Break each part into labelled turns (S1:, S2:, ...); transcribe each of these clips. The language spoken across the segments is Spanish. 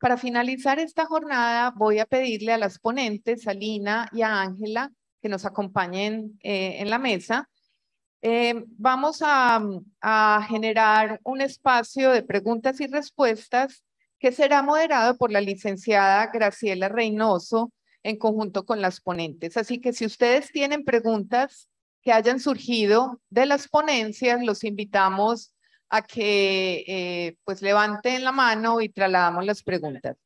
S1: Para finalizar esta jornada, voy a pedirle a las ponentes, a Lina y a Ángela, que nos acompañen eh, en la mesa. Eh, vamos a, mm, a generar un espacio de preguntas y respuestas que será moderado por la licenciada Graciela Reynoso en conjunto con las ponentes. Así que si ustedes tienen preguntas que hayan surgido de las ponencias, los invitamos a que eh, pues levanten la mano y trasladamos las preguntas.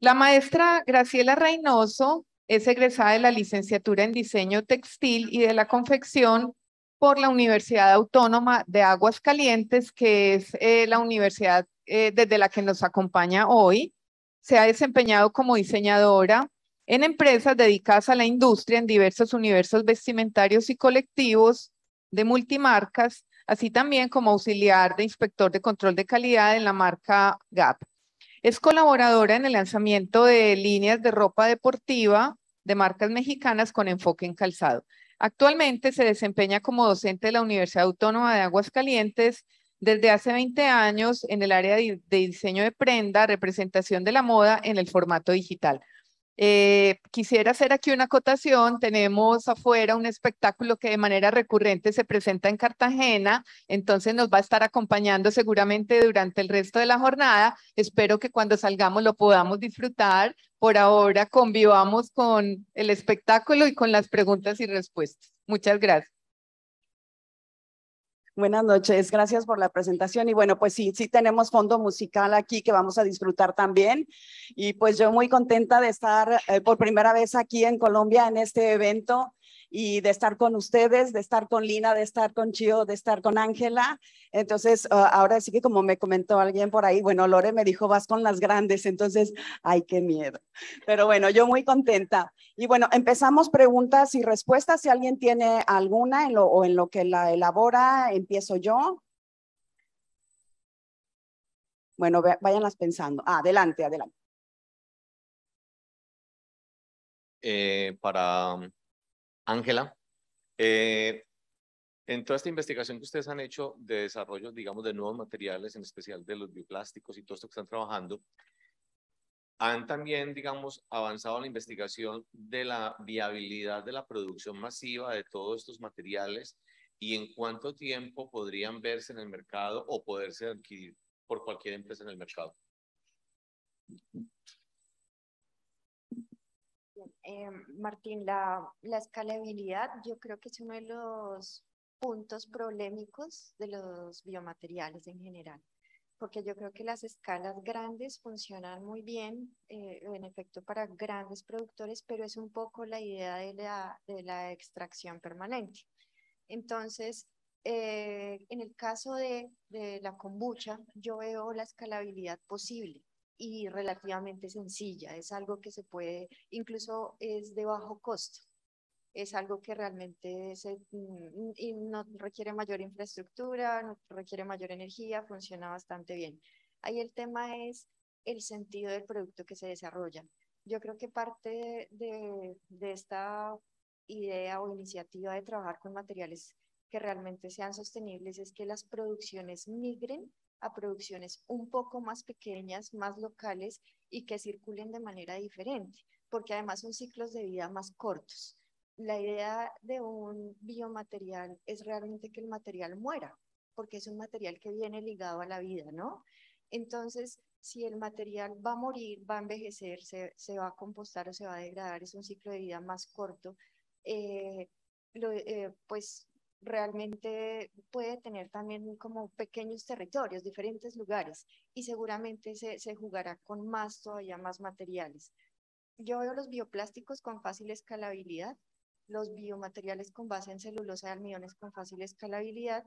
S1: La maestra Graciela Reynoso es egresada de la licenciatura en diseño textil y de la confección por la Universidad Autónoma de Aguascalientes, que es eh, la universidad eh, desde la que nos acompaña hoy. Se ha desempeñado como diseñadora en empresas dedicadas a la industria en diversos universos vestimentarios y colectivos de multimarcas así también como auxiliar de inspector de control de calidad en la marca GAP. Es colaboradora en el lanzamiento de líneas de ropa deportiva de marcas mexicanas con enfoque en calzado. Actualmente se desempeña como docente de la Universidad Autónoma de Aguascalientes desde hace 20 años en el área de diseño de prenda, representación de la moda en el formato digital. Eh, quisiera hacer aquí una acotación. Tenemos afuera un espectáculo que de manera recurrente se presenta en Cartagena, entonces nos va a estar acompañando seguramente durante el resto de la jornada. Espero que cuando salgamos lo podamos disfrutar. Por ahora convivamos con el
S2: espectáculo y con las preguntas y respuestas. Muchas gracias. Buenas noches, gracias por la presentación. Y bueno, pues sí, sí tenemos fondo musical aquí que vamos a disfrutar también. Y pues yo muy contenta de estar eh, por primera vez aquí en Colombia en este evento y de estar con ustedes, de estar con Lina, de estar con Chio, de estar con Ángela. Entonces, ah, ahora sí que como me comentó alguien por ahí, bueno, Lore me dijo, vas con las grandes, entonces, ay, qué miedo. Pero bueno, yo muy contenta. Y bueno, empezamos preguntas y respuestas. Si alguien tiene alguna o en lo que la elabora, empiezo yo. Bueno, váyanlas pensando. Ah, adelante, adelante.
S3: Eh,
S4: para um, Ángela, eh, en toda esta investigación que ustedes han hecho de desarrollo, digamos, de nuevos materiales, en especial de los bioplásticos y todo esto que están trabajando, han también, digamos, avanzado la investigación de la viabilidad de la producción masiva de todos estos materiales y en cuánto tiempo podrían verse en el mercado o poderse adquirir por cualquier empresa en el mercado.
S2: Eh, Martín,
S5: la, escalabilidad yo creo que es uno de los puntos problemáticos de los biomateriales en general, porque yo creo que las escalas grandes funcionan muy bien, eh, en efecto, para grandes productores, pero es un poco la idea de la, extracción permanente. Entonces, eh, en el caso de, de la kombucha, yo veo la escalabilidad posible y relativamente sencilla. Es algo que se puede, incluso es de bajo costo. Es algo que realmente mm, no requiere mayor infraestructura, no requiere mayor energía, funciona bastante bien. Ahí el tema es el sentido del producto que se desarrolla. Yo creo que parte de esta idea o iniciativa de trabajar con materiales que realmente sean sostenibles es que las producciones migren a producciones un poco más pequeñas, más locales y que circulen de manera diferente, porque además son ciclos de vida más cortos. La idea de un biomaterial es realmente que el material muera, porque es un material que viene ligado a la vida, ¿no? Entonces, si el material va a morir, va a envejecer, se, va a compostar o se va a degradar, es un ciclo de vida más corto, eh, lo, eh, pues realmente puede tener también como pequeños territorios, diferentes lugares, y seguramente se, jugará con más, todavía más materiales. Yo veo los bioplásticos con fácil escalabilidad, los biomateriales con base en celulosa y almidones con fácil escalabilidad,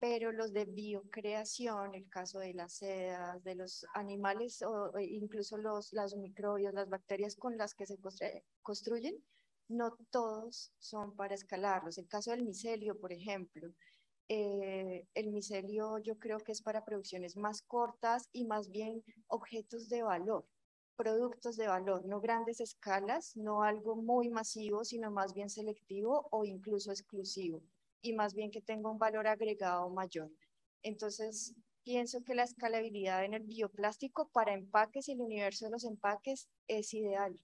S5: pero los de biocreación, el caso de las sedas, de los animales o incluso los, los microbios, las bacterias con las que se construyen, no todos son para escalarlos. El caso del micelio, por ejemplo, eh, el micelio yo creo que es para producciones más cortas y más bien objetos de valor, productos de valor, no grandes escalas, no algo muy masivo, sino más bien selectivo o incluso exclusivo, y más bien que tenga un valor agregado mayor. Entonces, pienso que la escalabilidad en el bioplástico para empaques y el universo de los empaques es ideal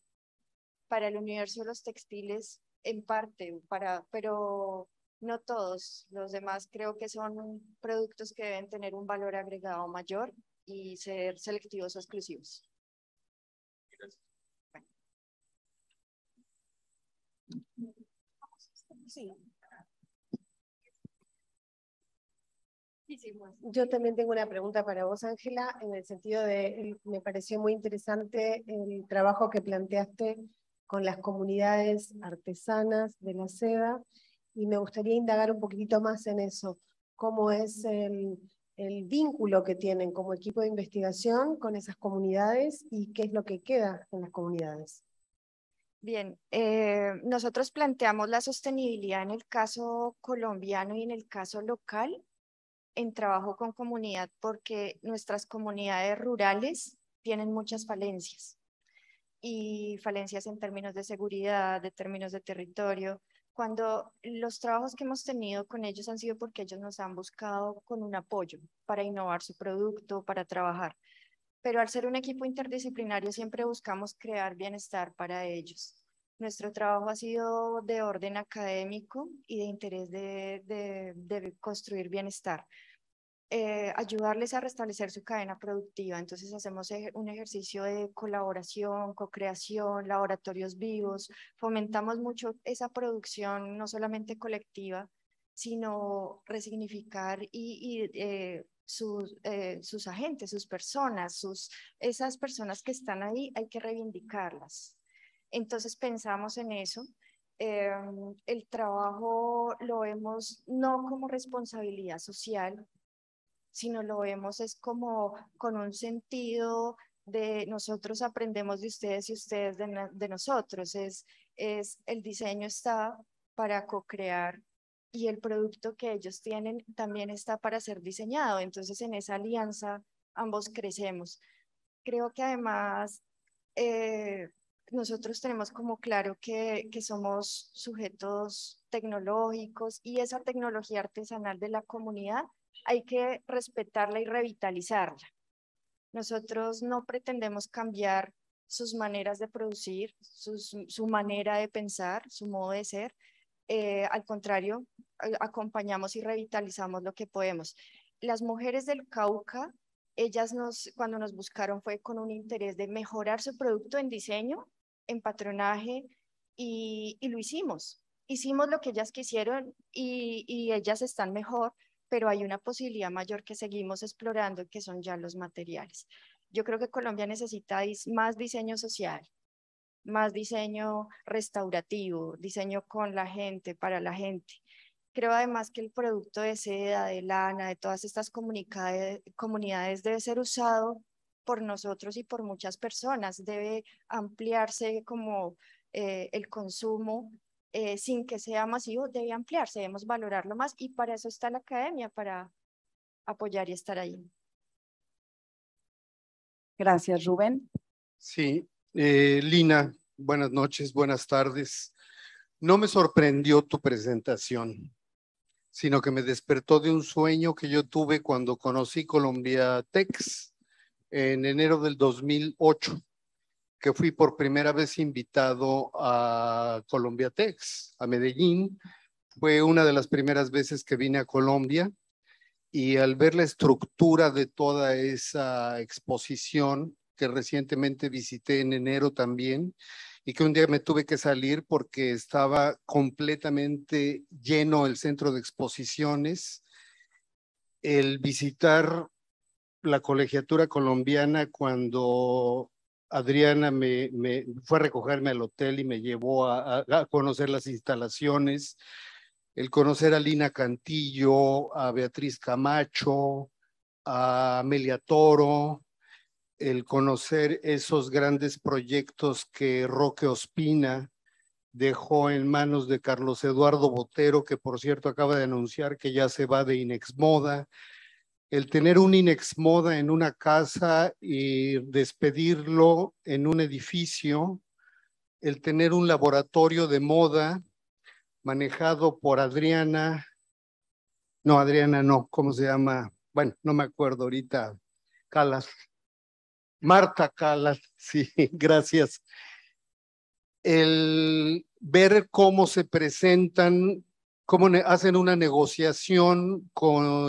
S5: para el universo de los textiles en parte, para, pero no todos. Los demás creo que son productos que deben tener un valor agregado mayor y ser selectivos o
S2: exclusivos.
S6: Yo también tengo una pregunta para vos, Ángela, en el sentido de, me pareció muy interesante el trabajo que planteaste con las comunidades artesanas de la seda y me gustaría indagar un poquitito más en eso, cómo es el, vínculo que tienen como equipo de investigación con esas comunidades y qué es lo que queda en las comunidades. Bien, eh,
S5: nosotros planteamos la sostenibilidad en el caso colombiano y en el caso local en trabajo con comunidad porque nuestras comunidades rurales tienen muchas falencias y falencias en términos de seguridad, de términos de territorio, cuando los trabajos que hemos tenido con ellos han sido porque ellos nos han buscado con un apoyo para innovar su producto, para trabajar. Pero al ser un equipo interdisciplinario siempre buscamos crear bienestar para ellos. Nuestro trabajo ha sido de orden académico y de interés de, de construir bienestar. Eh, ayudarles a restablecer su cadena productiva. Entonces hacemos un ejercicio de colaboración, co-creación, laboratorios vivos, fomentamos mucho esa producción, no solamente colectiva, sino resignificar y, eh, sus, eh, sus agentes, sus personas, sus, esas personas que están ahí, hay que reivindicarlas. Entonces pensamos en eso. Em, el trabajo lo vemos no como responsabilidad social, no lo vemos es como con un sentido de nosotros aprendemos de ustedes y ustedes de, nosotros. Es, es el diseño está para co-crear y el producto que ellos tienen también está para ser diseñado. Entonces en esa alianza ambos crecemos. Creo que además eh, nosotros tenemos como claro que somos sujetos tecnológicos y esa tecnología artesanal de la comunidad hay que respetarla y revitalizarla. Nosotros no pretendemos cambiar sus maneras de producir, su manera de pensar, su modo de ser. Eh, al contrario, acompañamos y revitalizamos lo que podemos. Las mujeres del Cauca, ellas nos, cuando nos buscaron fue con un interés de mejorar su producto en diseño, en patronaje, y, lo hicimos. Hicimos lo que ellas quisieron y ellas están mejor pero hay una posibilidad mayor que seguimos explorando, que son ya los materiales. Yo creo que Colombia necesita más diseño social, más diseño restaurativo, diseño con la gente, para la gente. Creo además que el producto de seda, de lana, de todas estas comunidades debe ser usado por nosotros y por muchas personas. Debe ampliarse como eh, el consumo eh, sin que sea masivo, debe ampliarse, debemos valorarlo más y para eso está la academia, para apoyar y estar ahí.
S4: Gracias, Rubén. Sí, eh, Lina, buenas noches, buenas tardes. No me sorprendió tu presentación, sino que me despertó de un sueño que yo tuve cuando conocí Colombia Tex en enero del 2008 que fui por primera vez invitado a Colombia Tex, a Medellín. Fue una de las primeras veces que vine a Colombia y al ver la estructura de toda esa exposición que recientemente visité en enero también y que un día me tuve que salir porque estaba completamente lleno el centro de exposiciones, el visitar la colegiatura colombiana cuando Adriana me, fue a recogerme al hotel y me llevó a, conocer las instalaciones, el conocer a Lina Cantillo, a Beatriz Camacho, a Amelia Toro, el conocer esos grandes proyectos que Roque Ospina dejó en manos de Carlos Eduardo Botero, que por cierto acaba de anunciar que ya se va de Inexmoda. Moda el tener un Inex Moda en una casa y despedirlo en un edificio, el tener un laboratorio de moda manejado por Adriana, no, Adriana no, ¿cómo se llama? Bueno, no me acuerdo ahorita, Calas, Marta Calas, sí, gracias. El ver cómo se presentan cómo hacen una negociación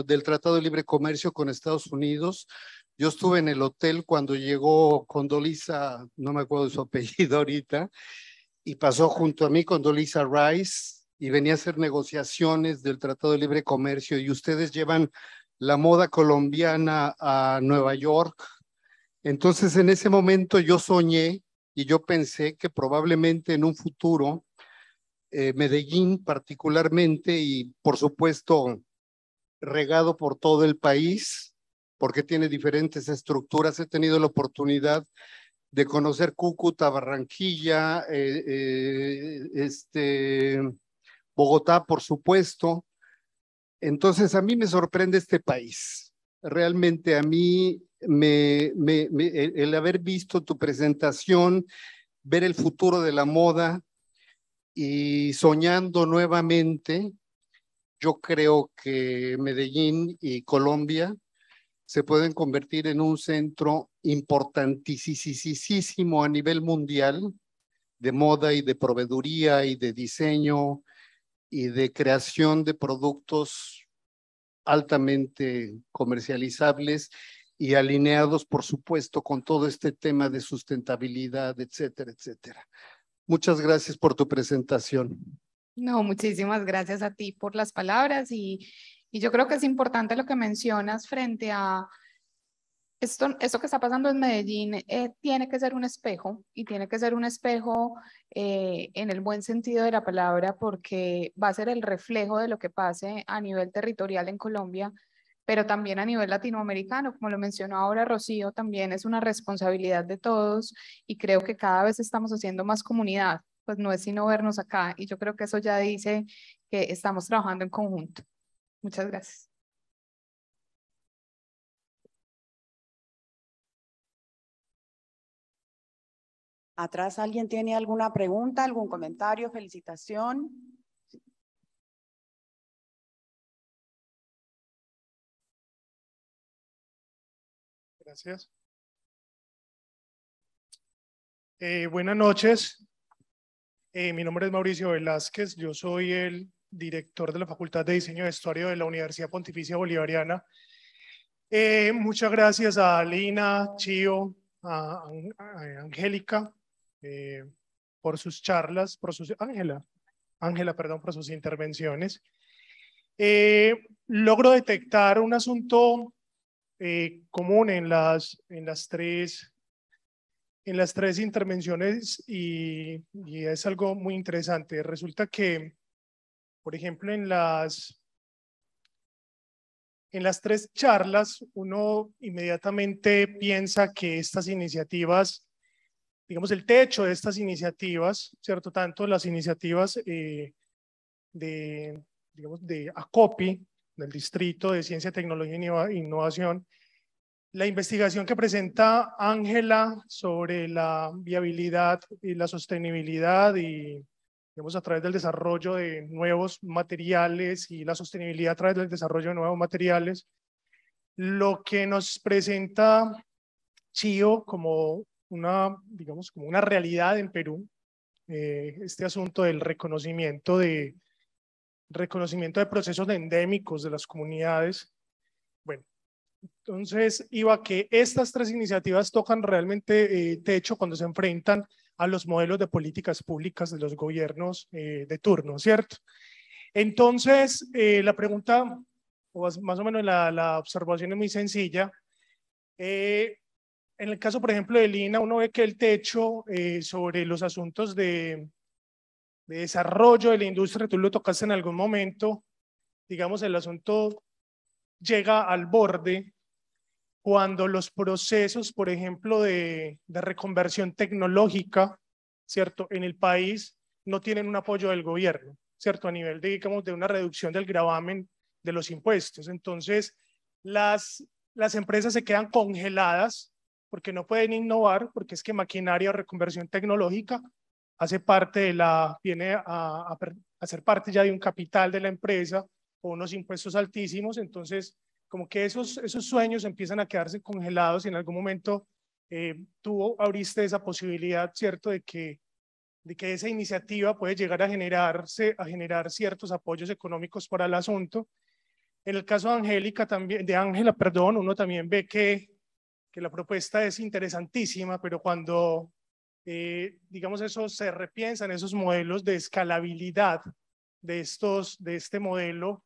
S4: del Tratado de Libre Comercio con Estados Unidos. Yo estuve en el hotel cuando llegó Condolisa, no me acuerdo de su apellido ahorita, y pasó junto a mí Condolisa Rice y venía a hacer negociaciones del Tratado de Libre Comercio y ustedes llevan la moda colombiana a Nueva York. Entonces en ese momento yo soñé y yo pensé que probablemente en un futuro eh, Medellín particularmente y por supuesto regado por todo el país porque tiene diferentes estructuras. He tenido la oportunidad de conocer Cúcuta, Barranquilla, eh, eh, este, Bogotá, por supuesto. Entonces a mí me sorprende este país. Realmente a mí me, el haber visto tu presentación, ver el futuro de la moda, y soñando nuevamente, yo creo que Medellín y Colombia se pueden convertir en un centro importantísimo a nivel mundial de moda y de proveeduría y de diseño y de creación de productos altamente comercializables y alineados, por supuesto, con todo este tema de sustentabilidad, etcétera, etcétera. Muchas gracias por tu presentación.
S7: No, muchísimas gracias a ti por las palabras y, yo creo que es importante lo que mencionas frente a esto, esto que está pasando en Medellín eh, tiene que ser un espejo y tiene que ser un espejo eh, en el buen sentido de la palabra porque va a ser el reflejo de lo que pase a nivel territorial en Colombia pero también a nivel latinoamericano, como lo mencionó ahora Rocío, también es una responsabilidad de todos y creo que cada vez estamos haciendo más comunidad, pues no es sino vernos acá y yo creo que eso ya dice que estamos trabajando en conjunto. Muchas gracias.
S2: ¿Atrás alguien tiene alguna pregunta, algún comentario, felicitación?
S3: Gracias. Eh, buenas noches. Eh, mi nombre es Mauricio Velázquez. Yo soy el director de la Facultad de Diseño de Estuario de la Universidad Pontificia Bolivariana. Eh, muchas gracias a Alina, Chio, a, a Angélica por sus charlas, por sus... Ángela, Ángela, perdón, por sus intervenciones. logro detectar un asunto eh, común en las, en las tres en las tres intervenciones y, es algo muy interesante. Resulta que, por ejemplo, en las, en las tres charlas, uno inmediatamente piensa que estas iniciativas, digamos, el techo de estas iniciativas, ¿cierto? Tanto las iniciativas eh, de, digamos, de ACOPI, del Distrito de Ciencia, Tecnología e Innovación, la investigación que presenta Ángela sobre la viabilidad y la sostenibilidad y digamos, a través del desarrollo de nuevos materiales y la sostenibilidad a través del desarrollo de nuevos materiales. Lo que nos presenta Chio como una, digamos, como una realidad en Perú, eh, este asunto del reconocimiento de reconocimiento de procesos endémicos de las comunidades. Bueno, entonces iba que estas tres iniciativas tocan realmente eh, techo cuando se enfrentan a los modelos de políticas públicas de los gobiernos eh, de turno, ¿cierto? Entonces, eh, la pregunta, o más o menos la, la observación es muy sencilla. en el caso, por ejemplo, de Lina, uno ve que el techo sobre los asuntos de, de desarrollo de la industria, tú lo tocaste en algún momento, digamos, el asunto llega al borde cuando los procesos, por ejemplo, de, reconversión tecnológica, ¿cierto?, en el país no tienen un apoyo del gobierno, ¿cierto?, a nivel, de, digamos, de una reducción del gravamen de los impuestos. Entonces, las, las empresas se quedan congeladas porque no pueden innovar, porque es que maquinaria o reconversión tecnológica hace parte de la, viene a, a, ser parte ya de un capital de la empresa o unos impuestos altísimos, entonces como que esos, esos sueños empiezan a quedarse congelados y en algún momento eh, tú abriste esa posibilidad, ¿cierto?, de que, de que esa iniciativa puede llegar a, generarse, a generar ciertos apoyos económicos para el asunto. En el caso de Angélica también, de Ángela, perdón, uno también ve que, que la propuesta es interesantísima, pero cuando eh, digamos, eso se repiensan esos modelos de escalabilidad de, estos, de este modelo,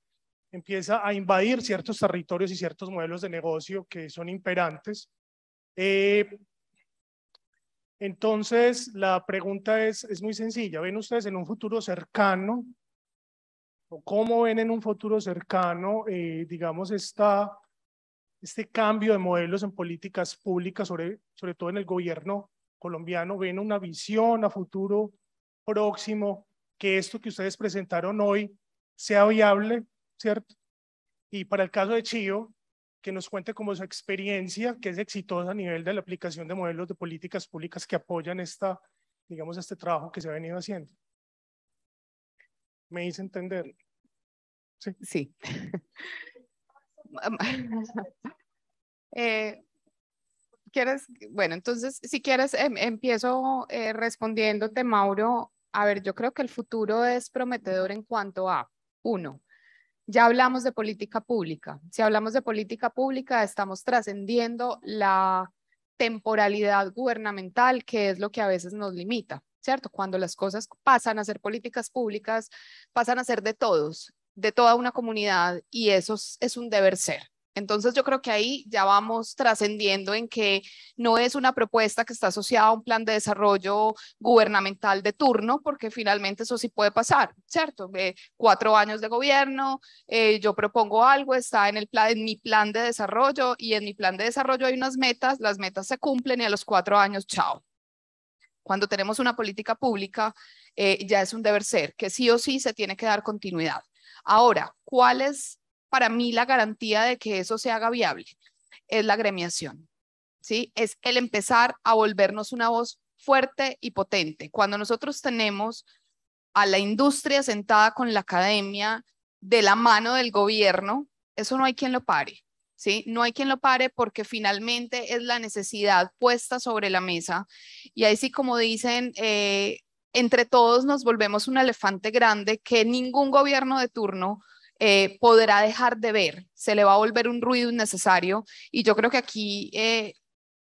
S3: empieza a invadir ciertos territorios y ciertos modelos de negocio que son imperantes. Eh, entonces, la pregunta es, es muy sencilla. ¿Ven ustedes en un futuro cercano, o cómo ven en un futuro cercano, eh, digamos, esta, este cambio de modelos en políticas públicas, sobre, sobre todo en el gobierno colombiano ven una visión a futuro próximo, que esto que ustedes presentaron hoy sea viable, ¿cierto? Y para el caso de Chio, que nos cuente como su experiencia, que es exitosa a nivel de la aplicación de modelos de políticas públicas que apoyan esta, digamos, este trabajo que se ha venido haciendo. ¿Me hice entender? Sí. sí.
S7: Eh, quieres, bueno, entonces, si quieres, em, empiezo eh, respondiéndote, Mauro. A ver, yo creo que el futuro es prometedor en cuanto a, uno, ya hablamos de política pública. Si hablamos de política pública, estamos trascendiendo la temporalidad gubernamental, que es lo que a veces nos limita, ¿cierto? Cuando las cosas pasan a ser políticas públicas, pasan a ser de todos, de toda una comunidad, y eso es un deber ser. Entonces yo creo que ahí ya vamos trascendiendo en que no es una propuesta que está asociada a un plan de desarrollo gubernamental de turno, porque finalmente eso sí puede pasar, ¿cierto? Eh, cuatro años de gobierno, eh, yo propongo algo, está en, el plan, en mi plan de desarrollo y en mi plan de desarrollo hay unas metas, las metas se cumplen y a los cuatro años, chao. Cuando tenemos una política pública, eh, ya es un deber ser, que sí o sí se tiene que dar continuidad. Ahora, ¿cuáles para mí la garantía de que eso se haga viable es la gremiación, ¿sí? Es el empezar a volvernos una voz fuerte y potente. Cuando nosotros tenemos a la industria sentada con la academia de la mano del gobierno, eso no hay quien lo pare, ¿sí? No hay quien lo pare porque finalmente es la necesidad puesta sobre la mesa. Y ahí sí, como dicen, eh, entre todos nos volvemos un elefante grande que ningún gobierno de turno eh, podrá dejar de ver, se le va a volver un ruido innecesario y yo creo que aquí eh,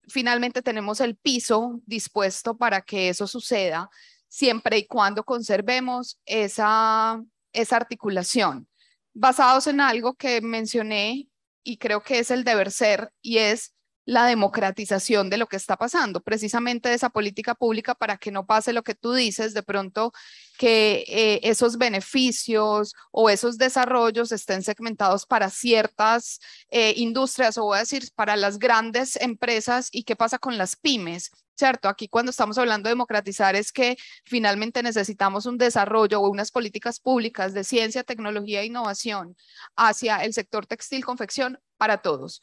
S7: finalmente tenemos el piso dispuesto para que eso suceda siempre y cuando conservemos esa, esa articulación basados en algo que mencioné y creo que es el deber ser y es la democratización de lo que está pasando, precisamente de esa política pública para que no pase lo que tú dices, de pronto que eh, esos beneficios o esos desarrollos estén segmentados para ciertas eh, industrias o voy a decir para las grandes empresas y qué pasa con las pymes, ¿cierto? Aquí cuando estamos hablando de democratizar es que finalmente necesitamos un desarrollo o unas políticas públicas de ciencia, tecnología e innovación hacia el sector textil, confección para todos,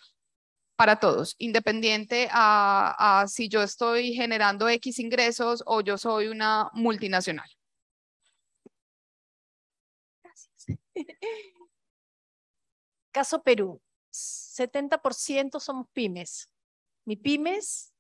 S7: para todos, independiente a, si yo estoy generando X ingresos o yo soy una multinacional. Caso Perú,
S8: 70% somos pymes, mi pymes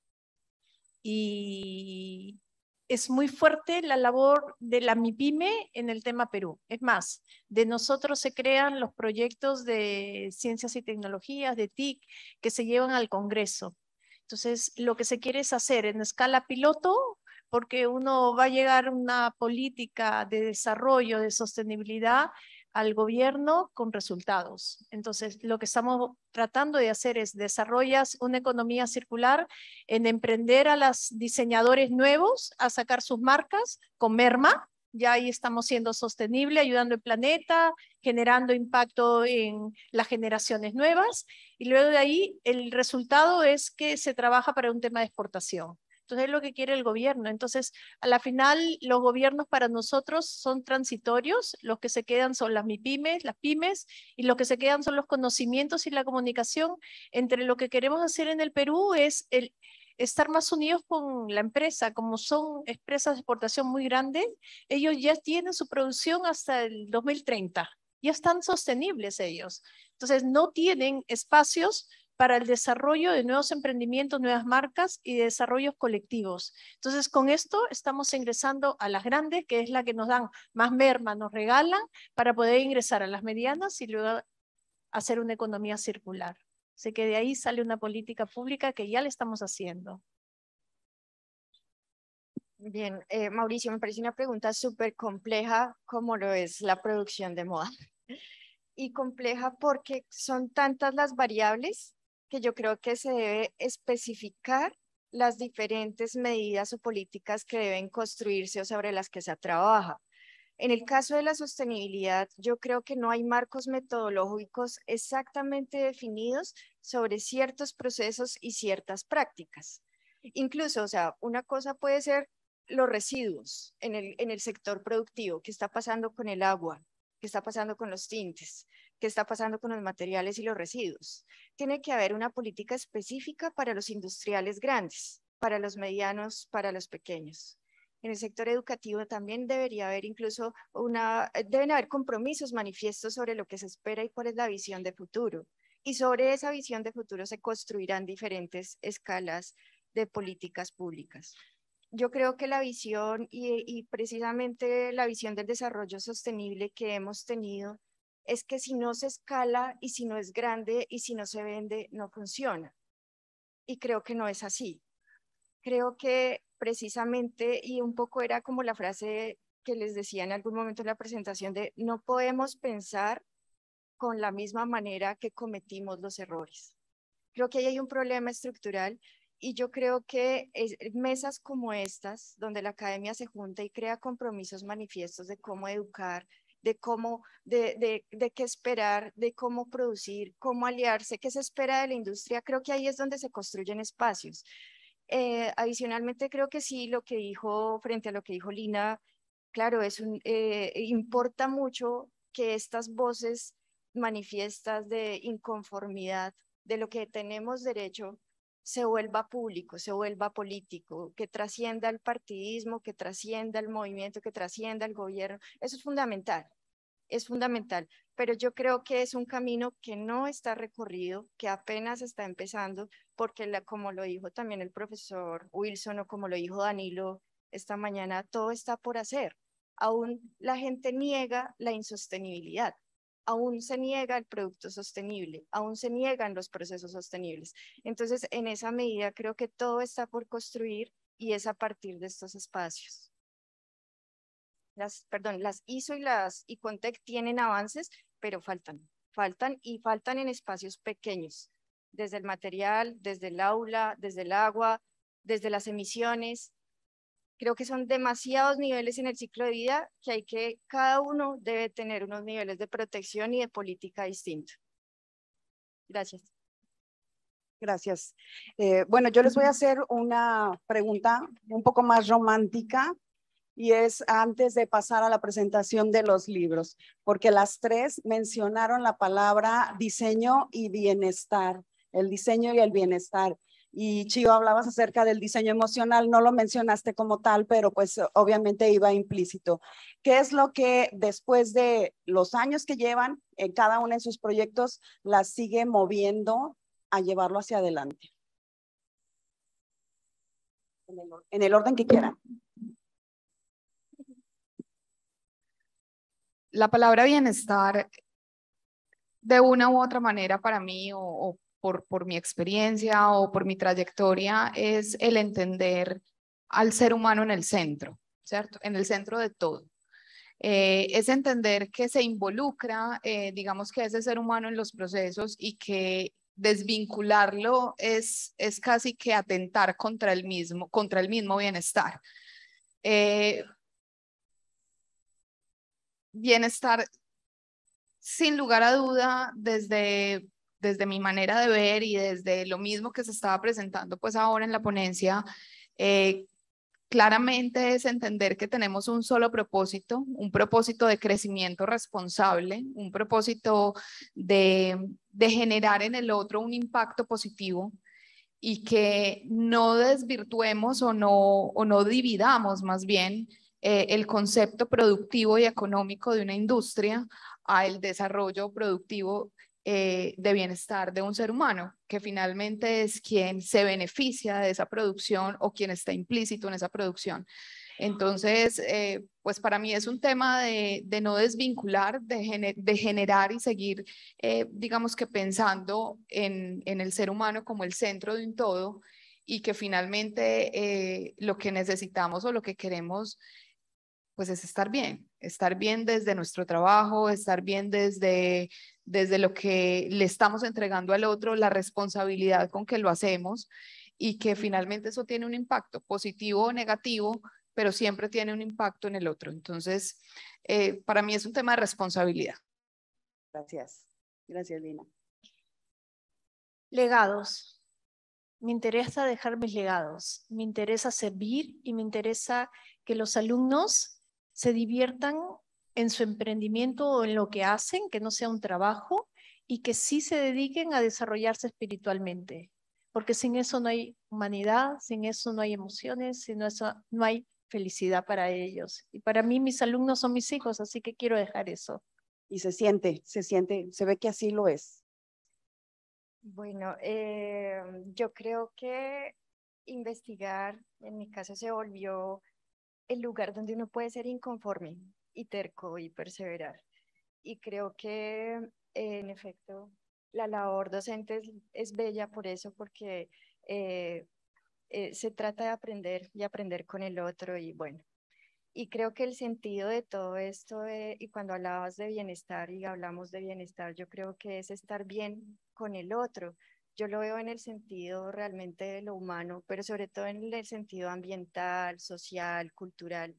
S8: y es muy fuerte la labor de la MIPYME en el tema Perú. Es más, de nosotros se crean los proyectos de ciencias y tecnologías, de TIC, que se llevan al Congreso. Entonces, lo que se quiere es hacer en escala piloto, porque uno va a llegar a una política de desarrollo, de sostenibilidad, al gobierno con resultados. Entonces, lo que estamos tratando de hacer es desarrollar una economía circular en emprender a los diseñadores nuevos a sacar sus marcas con merma. Ya ahí estamos siendo sostenible, ayudando al planeta, generando impacto en las generaciones nuevas. Y luego de ahí, el resultado es que se trabaja para un tema de exportación. Entonces es lo que quiere el gobierno. Entonces, a la final, los gobiernos para nosotros son transitorios, los que se quedan son las MIPIMES, las pymes, y los que se quedan son los conocimientos y la comunicación. Entre lo que queremos hacer en el Perú es el estar más unidos con la empresa, como son empresas de exportación muy grandes, ellos ya tienen su producción hasta el 2030, ya están sostenibles ellos. Entonces, no tienen espacios para el desarrollo de nuevos emprendimientos, nuevas marcas y desarrollos colectivos. Entonces, con esto estamos ingresando a las grandes, que es la que nos dan más merma, nos regalan, para poder ingresar a las medianas y luego hacer una economía circular. Así que de ahí sale una política pública que ya le estamos haciendo.
S5: Bien, eh, Mauricio, me parece una pregunta súper compleja como lo es la producción de moda. Y compleja porque son tantas las variables que yo creo que se debe especificar las diferentes medidas o políticas que deben construirse o sobre las que se trabaja. En el caso de la sostenibilidad, yo creo que no hay marcos metodológicos exactamente definidos sobre ciertos procesos y ciertas prácticas. Incluso, o sea, una cosa puede ser los residuos en el, sector productivo, qué está pasando con el agua, qué está pasando con los tintes, qué está pasando con los materiales y los residuos. Tiene que haber una política específica para los industriales grandes, para los medianos, para los pequeños. En el sector educativo también debería haber incluso una, eh, deben haber compromisos manifiestos sobre lo que se espera y cuál es la visión de futuro. Y sobre esa visión de futuro se construirán diferentes escalas de políticas públicas yo creo que la visión y, y, precisamente la visión del desarrollo sostenible que hemos tenido es que si no se escala y si no es grande y si no se vende, no funciona. Y creo que no es así. Creo que precisamente, y un poco era como la frase que les decía en algún momento en la presentación de no podemos pensar con la misma manera que cometimos los errores. Creo que ahí hay un problema estructural y yo creo que mesas como estas, donde la academia se junta y crea compromisos manifiestos de cómo educar, de cómo, de, de, qué esperar, de cómo producir, cómo aliarse, qué se espera de la industria, creo que ahí es donde se construyen espacios. Eh, adicionalmente, creo que sí, lo que dijo, frente a lo que dijo Lina, claro, es eh, importa mucho que estas voces manifiestas de inconformidad, de lo que tenemos derecho, se vuelva público, se vuelva político, que trascienda el partidismo, que trascienda el movimiento, que trascienda el gobierno. Eso es fundamental es fundamental, pero yo creo que es un camino que no está recorrido, que apenas está empezando, porque como lo dijo también el profesor Wilson o como lo dijo Danilo esta mañana, todo está por hacer. Aún la gente niega la insostenibilidad, aún se niega el producto sostenible, aún se niegan los procesos sostenibles. Entonces, en esa medida, creo que todo está por construir y es a partir de estos espacios las, perdón, las ISO y las ICONTEC tienen avances, pero faltan, faltan y faltan en espacios pequeños, desde el material, desde el aula, desde el agua, desde las emisiones. Creo que son demasiados niveles en el ciclo de vida que hay que, cada uno debe tener unos niveles de protección y de política distintos. Gracias.
S2: Gracias. Eh, bueno, yo les voy a hacer una pregunta un poco más romántica, y es antes de pasar a la presentación de los libros, porque las tres mencionaron la palabra diseño y bienestar, el diseño y el bienestar. Y Chio, hablabas acerca del diseño emocional, no lo mencionaste como tal, pero pues obviamente iba implícito. ¿Qué es lo que después de los años que llevan en cada uno en sus proyectos las sigue moviendo a llevarlo hacia adelante?
S7: En el, orden que quieran. la palabra bienestar, de una u otra manera para mí, o, por, mi experiencia o por mi trayectoria, es el entender al ser humano en el centro, ¿cierto? En el centro de todo. Eh, es entender que se involucra, eh, digamos que ese ser humano en los procesos y que desvincularlo es, es casi que atentar contra el mismo, contra el mismo bienestar. Eh, bienestar, sin lugar a duda, desde, desde mi manera de ver y desde lo mismo que se estaba presentando pues ahora en la ponencia, eh, claramente es entender que tenemos un solo propósito, un propósito de crecimiento responsable, un propósito de, de generar en el otro un impacto positivo, y que no desvirtuemos o no, o no dividamos más bien eh, el concepto productivo y económico de una industria el desarrollo productivo eh, de bienestar de un ser humano, que finalmente es quien se beneficia de esa producción o quien está implícito en esa producción. Entonces, eh, pues para mí es un tema de, no desvincular, de, generar y seguir, digamos que pensando en, el ser humano como el centro de un todo y que finalmente lo que necesitamos o lo que queremos pues es estar bien, estar bien desde nuestro trabajo, estar bien desde, desde lo que le estamos entregando al otro, la responsabilidad con que lo hacemos y que finalmente eso tiene un impacto positivo o negativo, pero siempre tiene un impacto en el otro. Entonces, eh, para mí es un tema de responsabilidad.
S2: Gracias. Gracias, Lina.
S8: Legados. Me interesa dejar mis legados, me interesa servir y me interesa que los alumnos se diviertan en su emprendimiento o en lo que hacen, que no sea un trabajo y que sí se dediquen a desarrollarse espiritualmente, porque sin eso no hay humanidad, sin eso no hay emociones, sin eso no hay felicidad para ellos. Y para mí mis alumnos son mis hijos, así que quiero
S2: dejar eso. Y se siente, se siente, se ve que así lo es.
S5: Bueno, eh, yo creo que investigar, en mi caso, se volvió el lugar donde uno puede ser inconforme y terco y perseverar. Y creo que, en efecto, la labor docente es, bella por eso, porque eh, eh, se trata de aprender y aprender con el otro y bueno. Y creo que el sentido de todo esto, y cuando hablabas de bienestar y hablamos de bienestar, yo creo que es estar bien con el otro, yo lo veo en el sentido realmente de lo humano, pero sobre todo en el sentido ambiental, social, cultural.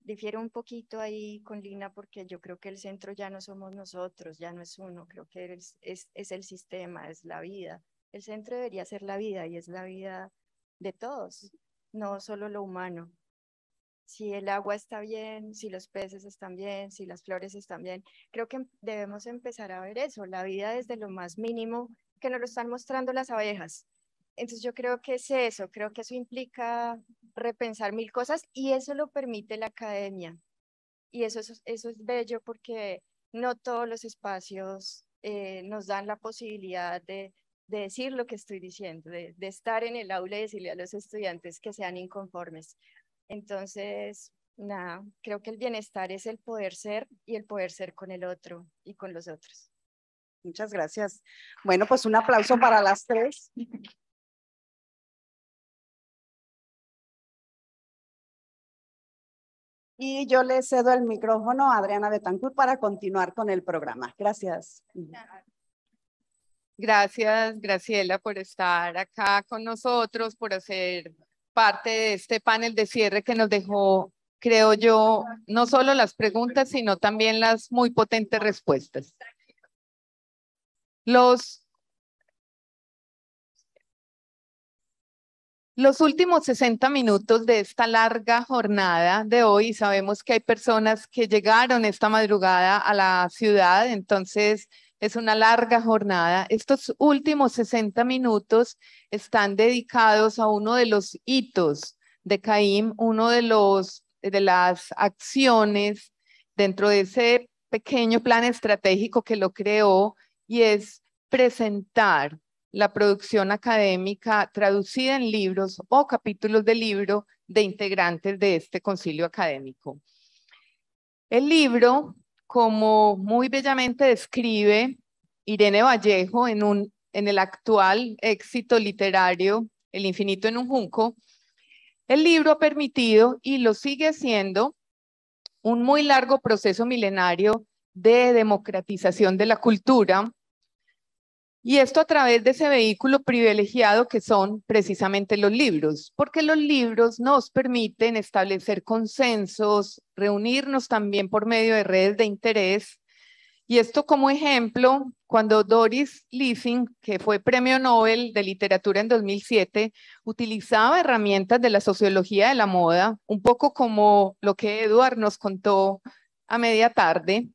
S5: Difiero un poquito ahí con Lina porque yo creo que el centro ya no somos nosotros, ya no es uno, creo que es, es el sistema, es la vida. El centro debería ser la vida y es la vida de todos, no solo lo humano. Si el agua está bien, si los peces están bien, si las flores están bien, creo que em, debemos empezar a ver eso, la vida desde lo más mínimo que nos lo están mostrando las abejas. Entonces yo creo que es eso, creo que eso implica repensar mil cosas y eso lo permite la academia. Y eso, eso, es bello porque no todos los espacios eh, nos dan la posibilidad de, decir lo que estoy diciendo, de, de estar en el aula y decirle a los estudiantes que sean inconformes. Entonces, nada, creo que el bienestar es el poder ser y el poder ser con el otro y con los otros.
S2: Muchas gracias. Bueno, pues un aplauso para las tres. Y yo le cedo el micrófono a Adriana Betancourt para continuar con el programa. Gracias.
S1: Gracias, Graciela, por estar acá con nosotros, por hacer parte de este panel de cierre que nos dejó, creo yo, no solo las preguntas, sino también las muy potentes respuestas. Los, últimos 60 minutos de esta larga jornada de hoy, sabemos que hay personas que llegaron esta madrugada a la ciudad, entonces es una larga jornada. Estos últimos 60 minutos están dedicados a uno de los hitos de Caim, uno de, los, de las acciones dentro de ese pequeño plan estratégico que lo creó y es presentar la producción académica traducida en libros o capítulos de libro de integrantes de este concilio académico. El libro, como muy bellamente describe Irene Vallejo en, un, en el actual éxito literario El infinito en un junco, el libro ha permitido y lo sigue siendo un muy largo proceso milenario de democratización de la cultura y esto a través de ese vehículo privilegiado que son precisamente los libros, porque los libros nos permiten establecer consensos, reunirnos también por medio de redes de interés. Y esto como ejemplo, cuando Doris Lessing, que fue Premio Nobel de Literatura en 2007, utilizaba herramientas de la sociología de la moda, un poco como lo que Eduard nos contó a media tarde,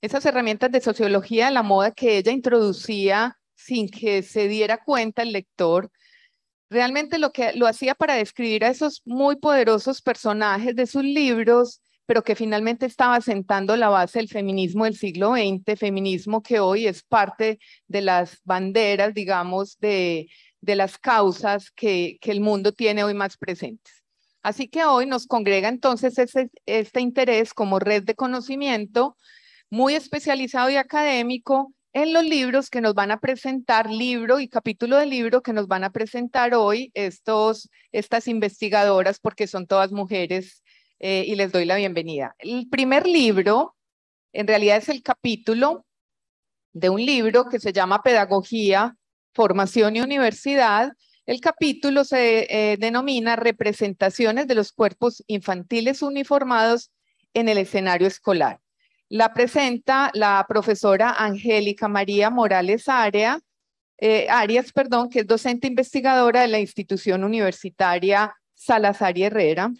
S1: esas herramientas de sociología de la moda que ella introducía sin que se diera cuenta el lector, realmente lo que lo hacía para describir a esos muy poderosos personajes de sus libros, pero que finalmente estaba sentando la base del feminismo del siglo XX, feminismo que hoy es parte de las banderas, digamos, de, las causas que, el mundo tiene hoy más presentes. Así que hoy nos congrega entonces este interés como red de conocimiento muy especializado y académico en los libros que nos van a presentar, libro y capítulo de libro que nos van a presentar hoy estos, estas investigadoras, porque son todas mujeres, eh, y les doy la bienvenida. El primer libro, en realidad es el capítulo de un libro que se llama Pedagogía, Formación y Universidad. El capítulo se eh, denomina Representaciones de los cuerpos infantiles uniformados en el escenario escolar. La presenta la profesora Angélica María Morales eh, Arias, perdón, que es docente investigadora de la institución universitaria Salazar y Herrera.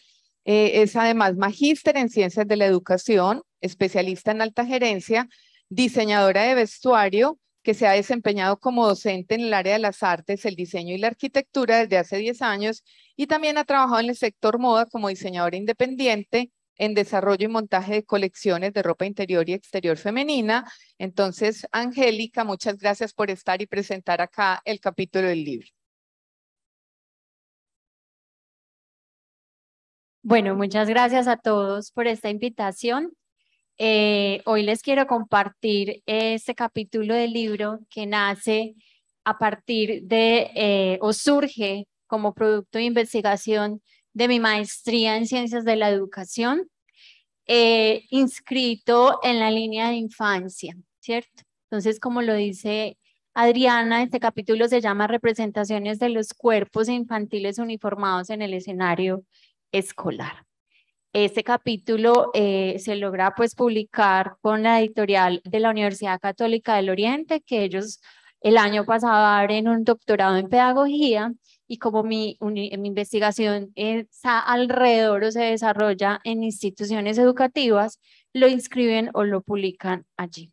S1: Eh, es además magíster en ciencias de la educación, especialista en alta gerencia, diseñadora de vestuario, que se ha desempeñado como docente en el área de las artes, el diseño y la arquitectura desde hace 10 años y también ha trabajado en el sector moda como diseñadora independiente en desarrollo y montaje de colecciones de ropa interior y exterior femenina. Entonces, Angélica, muchas gracias por estar y presentar
S9: acá el capítulo del libro. Bueno, muchas gracias a todos por esta invitación. Eh, hoy les quiero compartir este capítulo del libro que nace a partir de eh, o surge como producto de investigación de mi maestría en ciencias de la educación eh, inscrito en la línea de infancia, ¿cierto? Entonces, como lo dice Adriana, este capítulo se llama Representaciones de los cuerpos infantiles uniformados en el escenario escolar. Este capítulo eh, se logra pues publicar con la editorial de la Universidad Católica del Oriente, que ellos el año pasado abren un doctorado en pedagogía y como eh, mi, investigación está alrededor o se desarrolla en instituciones educativas, lo inscriben o lo publican allí.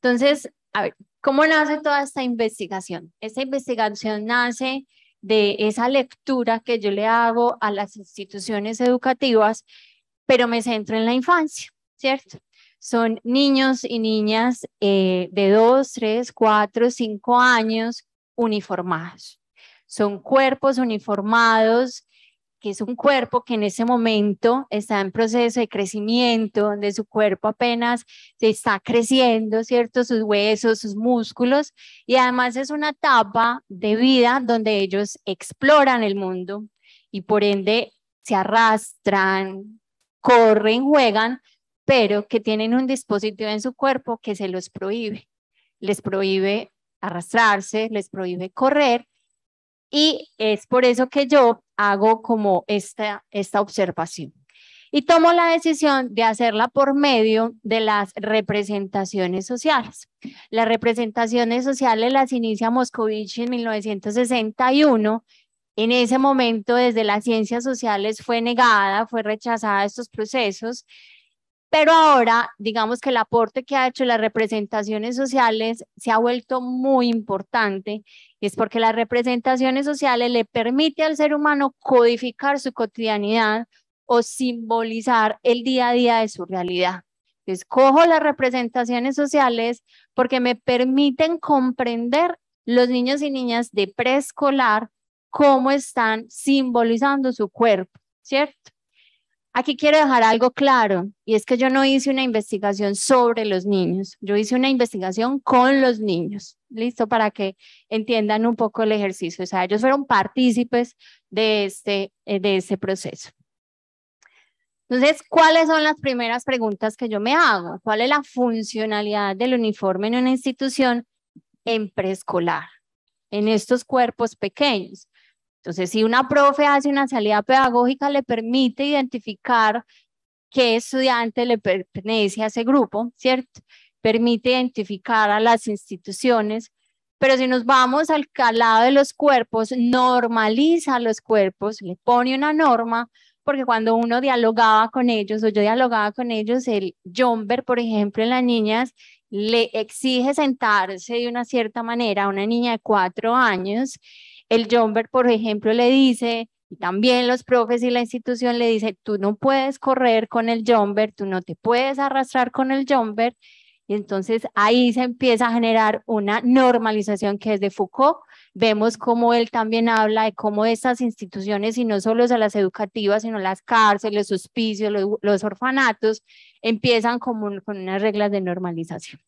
S9: Entonces, a ver, ¿cómo nace toda esta investigación? Esta investigación nace de esa lectura que yo le hago a las instituciones educativas, pero me centro en la infancia, ¿cierto? Son niños y niñas eh, de 2, 3, 4, 5 años uniformados. Son cuerpos uniformados, que es un cuerpo que en ese momento está en proceso de crecimiento, donde su cuerpo apenas se está creciendo, ¿cierto? Sus huesos, sus músculos, y además es una etapa de vida donde ellos exploran el mundo y por ende se arrastran, corren, juegan, pero que tienen un dispositivo en su cuerpo que se los prohíbe. Les prohíbe arrastrarse, les prohíbe correr y es por eso que yo hago como esta, esta observación. Y tomo la decisión de hacerla por medio de las representaciones sociales. Las representaciones sociales las inicia Moscovici en 1961. En ese momento, desde las ciencias sociales fue negada, fue rechazada estos procesos. Pero ahora, digamos que el aporte que ha hecho las representaciones sociales se ha vuelto muy importante y es porque las representaciones sociales le permite al ser humano codificar su cotidianidad o simbolizar el día a día de su realidad. Escojo las representaciones sociales porque me permiten comprender los niños y niñas de preescolar cómo están simbolizando su cuerpo, ¿cierto? Aquí quiero dejar algo claro, y es que yo no hice una investigación sobre los niños, yo hice una investigación con los niños, listo, para que entiendan un poco el ejercicio. O sea, ellos fueron partícipes de este, eh, de este proceso. Entonces, ¿cuáles son las primeras preguntas que yo me hago? ¿Cuál es la funcionalidad del uniforme en una institución en preescolar, en estos cuerpos pequeños? Entonces, si una profe hace una salida pedagógica, le permite identificar qué estudiante le pertenece a ese grupo, ¿cierto? Permite identificar a las instituciones, pero si nos vamos al calado de los cuerpos, normaliza los cuerpos, le pone una norma, porque cuando uno dialogaba con ellos o yo dialogaba con ellos, el jumper, por ejemplo, en las niñas, le exige sentarse de una cierta manera a una niña de cuatro años el jumper, por ejemplo, le dice, y también los profes y la institución le dice, tú no puedes correr con el jumper, tú no te puedes arrastrar con el jumper, Y entonces ahí se empieza a generar una normalización que es de Foucault. Vemos cómo él también habla de cómo estas instituciones, y no solo las educativas, sino las cárceles, los hospicios, los, los orfanatos, empiezan como, con unas reglas de normalización.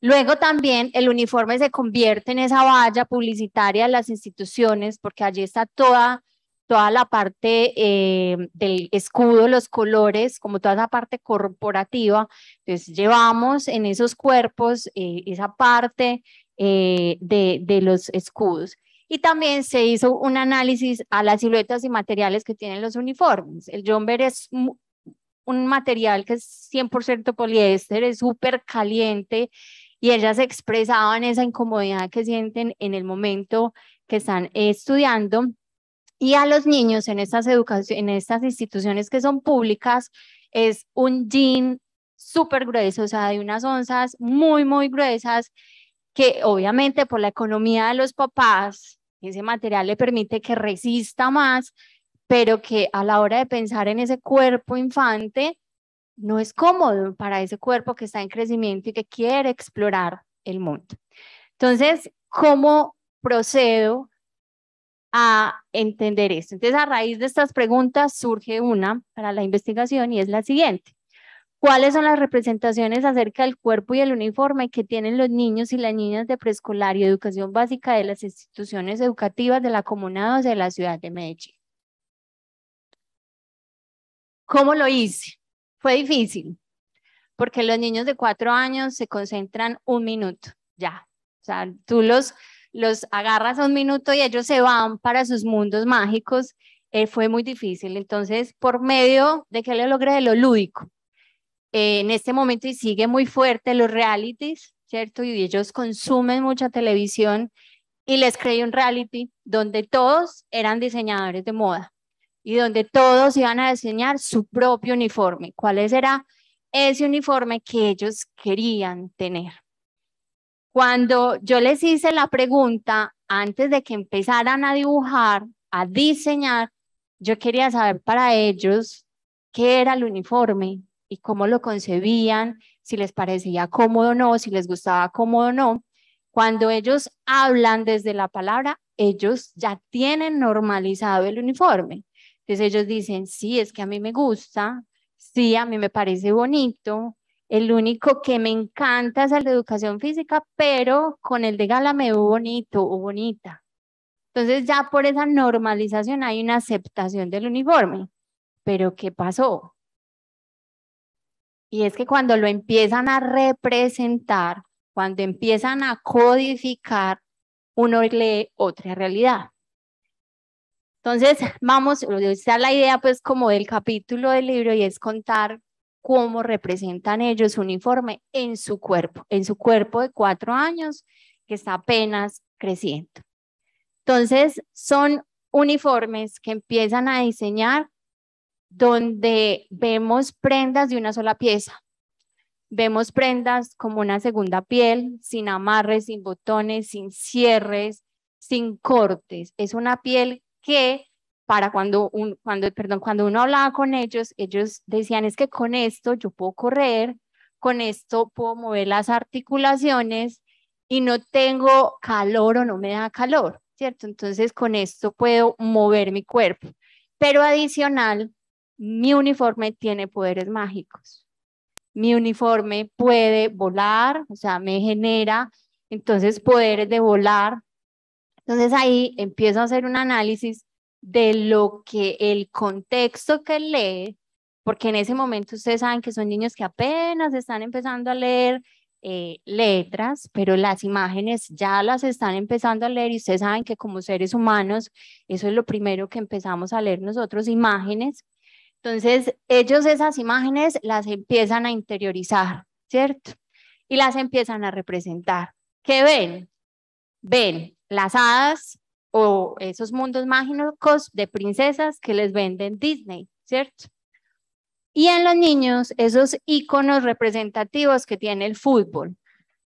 S9: Luego también el uniforme se convierte en esa valla publicitaria de las instituciones, porque allí está toda, toda la parte eh, del escudo, los colores, como toda esa parte corporativa. Entonces llevamos en esos cuerpos eh, esa parte eh, de, de los escudos. Y también se hizo un análisis a las siluetas y materiales que tienen los uniformes. El jumper es un material que es 100% poliéster, es súper caliente, y ellas expresaban esa incomodidad que sienten en el momento que están estudiando. Y a los niños en estas, en estas instituciones que son públicas es un jean súper grueso, o sea, de unas onzas muy, muy gruesas, que obviamente por la economía de los papás, ese material le permite que resista más, pero que a la hora de pensar en ese cuerpo infante, no es cómodo para ese cuerpo que está en crecimiento y que quiere explorar el mundo. Entonces, ¿cómo procedo a entender esto? Entonces, a raíz de estas preguntas surge una para la investigación y es la siguiente. ¿Cuáles son las representaciones acerca del cuerpo y el uniforme que tienen los niños y las niñas de preescolar y educación básica de las instituciones educativas de la Comuna de la ciudad de Medellín? ¿Cómo lo hice? Fue difícil, porque los niños de cuatro años se concentran un minuto, ya. O sea, tú los, los agarras un minuto y ellos se van para sus mundos mágicos. Eh, fue muy difícil. Entonces, por medio de que le logré de lo lúdico, eh, en este momento y sigue muy fuerte los realities, ¿cierto? Y ellos consumen mucha televisión y les creé un reality donde todos eran diseñadores de moda y donde todos iban a diseñar su propio uniforme. ¿Cuál será ese uniforme que ellos querían tener? Cuando yo les hice la pregunta, antes de que empezaran a dibujar, a diseñar, yo quería saber para ellos qué era el uniforme y cómo lo concebían, si les parecía cómodo o no, si les gustaba cómodo o no. Cuando ellos hablan desde la palabra, ellos ya tienen normalizado el uniforme. Entonces ellos dicen, sí, es que a mí me gusta, sí, a mí me parece bonito, el único que me encanta es el de educación física, pero con el de gala me veo bonito o bonita. Entonces ya por esa normalización hay una aceptación del uniforme. Pero ¿qué pasó? Y es que cuando lo empiezan a representar, cuando empiezan a codificar, uno lee otra realidad. Entonces, vamos, está la idea pues como del capítulo del libro y es contar cómo representan ellos un uniforme en su cuerpo, en su cuerpo de cuatro años que está apenas creciendo. Entonces, son uniformes que empiezan a diseñar donde vemos prendas de una sola pieza. Vemos prendas como una segunda piel, sin amarres, sin botones, sin cierres, sin cortes. Es una piel que para cuando, un, cuando, perdón, cuando uno hablaba con ellos, ellos decían es que con esto yo puedo correr, con esto puedo mover las articulaciones y no tengo calor o no me da calor, ¿cierto? Entonces con esto puedo mover mi cuerpo. Pero adicional, mi uniforme tiene poderes mágicos. Mi uniforme puede volar, o sea, me genera entonces poderes de volar, entonces ahí empiezo a hacer un análisis de lo que el contexto que lee, porque en ese momento ustedes saben que son niños que apenas están empezando a leer eh, letras, pero las imágenes ya las están empezando a leer y ustedes saben que como seres humanos, eso es lo primero que empezamos a leer nosotros, imágenes. Entonces, ellos esas imágenes las empiezan a interiorizar, ¿cierto? Y las empiezan a representar. ¿Qué ven? Ven las hadas o esos mundos mágicos de princesas que les venden Disney, ¿cierto? Y en los niños, esos iconos representativos que tiene el fútbol.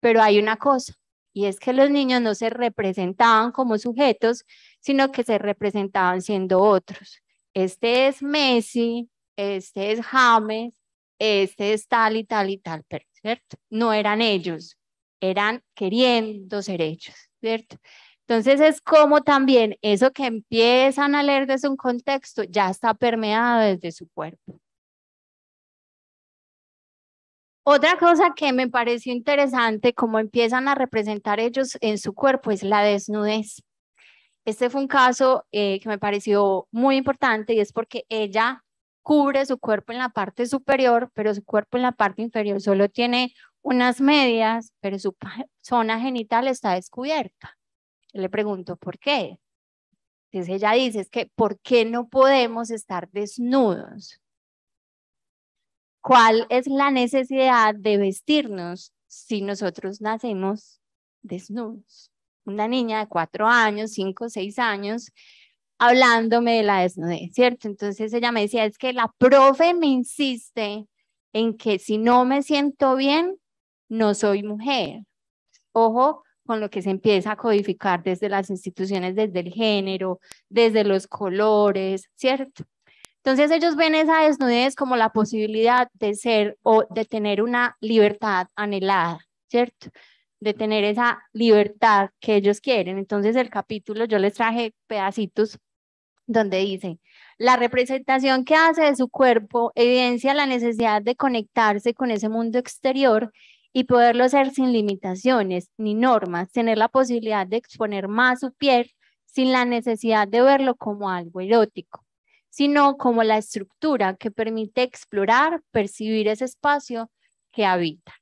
S9: Pero hay una cosa, y es que los niños no se representaban como sujetos, sino que se representaban siendo otros. Este es Messi, este es James, este es tal y tal y tal, ¿cierto? No eran ellos, eran queriendo ser ellos. ¿cierto? Entonces es como también eso que empiezan a leer desde un contexto ya está permeado desde su cuerpo. Otra cosa que me pareció interesante, como empiezan a representar ellos en su cuerpo, es la desnudez. Este fue un caso eh, que me pareció muy importante y es porque ella cubre su cuerpo en la parte superior, pero su cuerpo en la parte inferior solo tiene unas medias, pero su zona genital está descubierta. le pregunto, ¿por qué? Entonces ella dice, es que ¿por qué no podemos estar desnudos? ¿Cuál ah. es la necesidad de vestirnos si nosotros nacemos desnudos? Una niña de cuatro años, cinco, seis años, hablándome de la desnudez, ¿cierto? Entonces ella me decía, es que la profe me insiste en que si no me siento bien, no soy mujer. Ojo con lo que se empieza a codificar desde las instituciones, desde el género, desde los colores, ¿cierto? Entonces ellos ven esa desnudez como la posibilidad de ser o de tener una libertad anhelada, ¿cierto? De tener esa libertad que ellos quieren. Entonces el capítulo yo les traje pedacitos donde dice, la representación que hace de su cuerpo evidencia la necesidad de conectarse con ese mundo exterior y poderlo hacer sin limitaciones ni normas, tener la posibilidad de exponer más su piel sin la necesidad de verlo como algo erótico, sino como la estructura que permite explorar, percibir ese espacio que habita.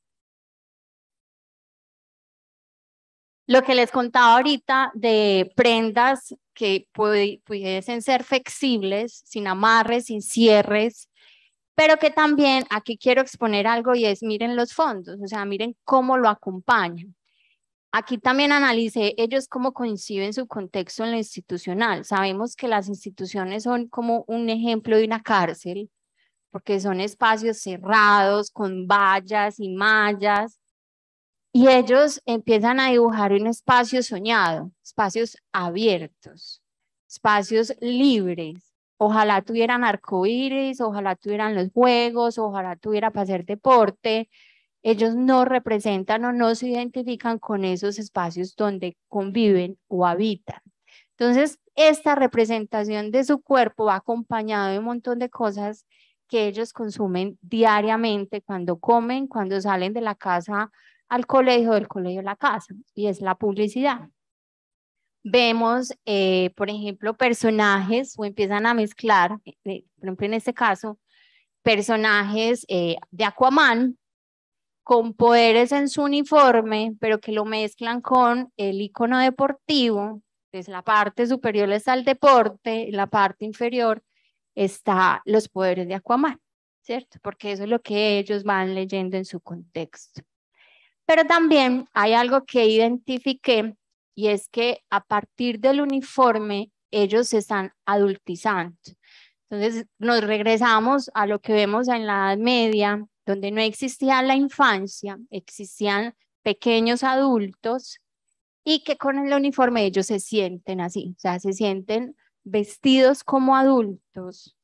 S9: Lo que les contaba ahorita de prendas que pudiesen ser flexibles, sin amarres, sin cierres, pero que también aquí quiero exponer algo y es miren los fondos, o sea, miren cómo lo acompañan. Aquí también analicé ellos cómo coinciden su contexto en lo institucional. Sabemos que las instituciones son como un ejemplo de una cárcel, porque son espacios cerrados, con vallas y mallas, y ellos empiezan a dibujar un espacio soñado, espacios abiertos, espacios libres, Ojalá tuvieran arcoíris, ojalá tuvieran los juegos, ojalá tuviera para hacer deporte. Ellos no representan o no se identifican con esos espacios donde conviven o habitan. Entonces, esta representación de su cuerpo va acompañado de un montón de cosas que ellos consumen diariamente cuando comen, cuando salen de la casa al colegio, del colegio a la casa, y es la publicidad vemos, eh, por ejemplo, personajes o empiezan a mezclar, eh, eh, por ejemplo, en este caso, personajes de Aquaman con poderes en su uniforme, pero que lo mezclan con el icono deportivo. Entonces, la parte superior está el deporte, la parte inferior está los poderes de Aquaman, ¿cierto? Porque eso es lo que ellos van leyendo en su contexto. Pero también hay algo que identifiqué y es que a partir del uniforme ellos se están adultizando. Entonces nos regresamos a lo que vemos en la Edad Media, donde no existía la infancia, existían pequeños adultos y que con el uniforme ellos se sienten así, o sea, se sienten vestidos como adultos,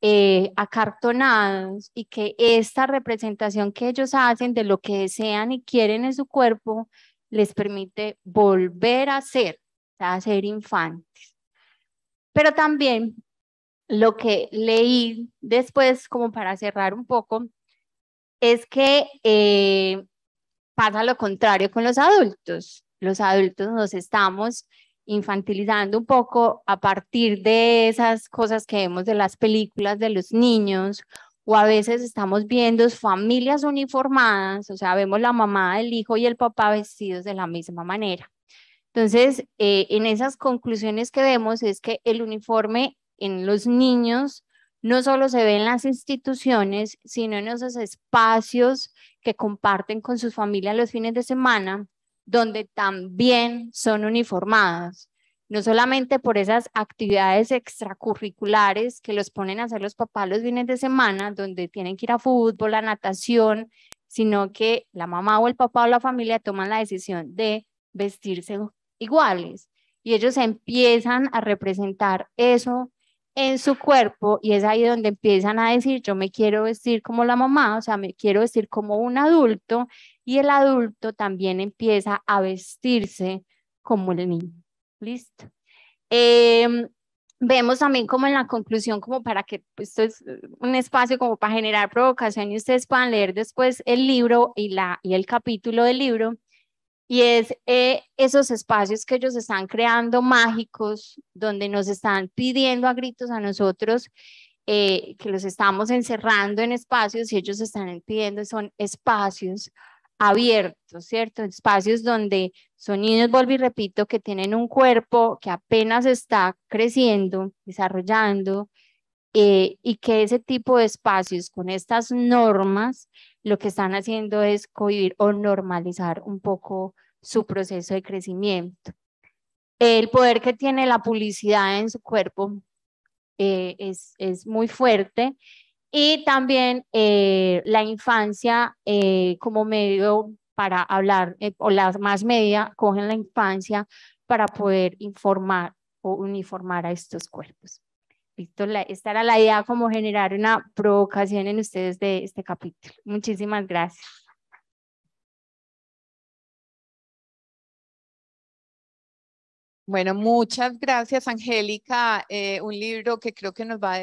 S9: eh, acartonados y que esta representación que ellos hacen de lo que desean y quieren en su cuerpo les permite volver a ser, a ser infantes. Pero también lo que leí después, como para cerrar un poco, es que eh, pasa lo contrario con los adultos. Los adultos nos estamos infantilizando un poco a partir de esas cosas que vemos de las películas de los niños o a veces estamos viendo familias uniformadas, o sea, vemos la mamá, el hijo y el papá vestidos de la misma manera. Entonces, eh, en esas conclusiones que vemos es que el uniforme en los niños no solo se ve en las instituciones, sino en esos espacios que comparten con sus familias los fines de semana, donde también son uniformadas no solamente por esas actividades extracurriculares que los ponen a hacer los papás los fines de semana, donde tienen que ir a fútbol, a natación, sino que la mamá o el papá o la familia toman la decisión de vestirse iguales y ellos empiezan a representar eso en su cuerpo y es ahí donde empiezan a decir yo me quiero vestir como la mamá, o sea, me quiero vestir como un adulto y el adulto también empieza a vestirse como el niño. Listo. Em, vemos también como en la conclusión, como para que pues, esto es eh, un espacio como para generar provocación y ustedes puedan leer después el libro y, la, y el capítulo del libro, y es eh, esos espacios que ellos están creando mágicos, donde nos están pidiendo a gritos a nosotros eh, que los estamos encerrando en espacios y ellos están pidiendo son espacios abiertos, ¿cierto? Espacios donde son niños, vuelvo y repito, que tienen un cuerpo que apenas está creciendo, desarrollando, eh, y que ese tipo de espacios con estas normas lo que están haciendo es cohibir o normalizar un poco su proceso de crecimiento. El poder que tiene la publicidad en su cuerpo eh, es, es muy fuerte y también eh, la infancia eh, como medio para hablar, eh, o las más media cogen la infancia para poder informar o uniformar a estos cuerpos. Listo, estará esta era la idea como generar una provocación en ustedes de este capítulo. Muchísimas gracias.
S1: Bueno, muchas gracias, Angélica. Eh, un libro que creo que nos va,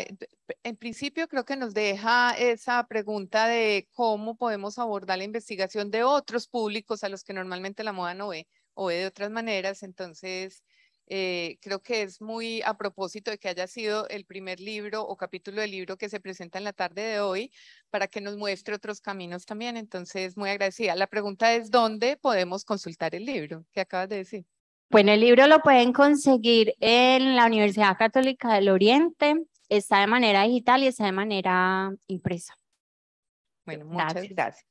S1: en principio creo que nos deja esa pregunta de cómo podemos abordar la investigación de otros públicos a los que normalmente la moda no ve o ve de otras maneras. Entonces, eh, creo que es muy a propósito de que haya sido el primer libro o capítulo del libro que se presenta en la tarde de hoy para que nos muestre otros caminos también. Entonces, muy agradecida. La pregunta es, ¿dónde podemos consultar el libro que acabas de decir?
S9: Bueno, el libro lo pueden conseguir en la Universidad Católica del Oriente. Está de manera digital y está de manera impresa. Bueno, muchas gracias.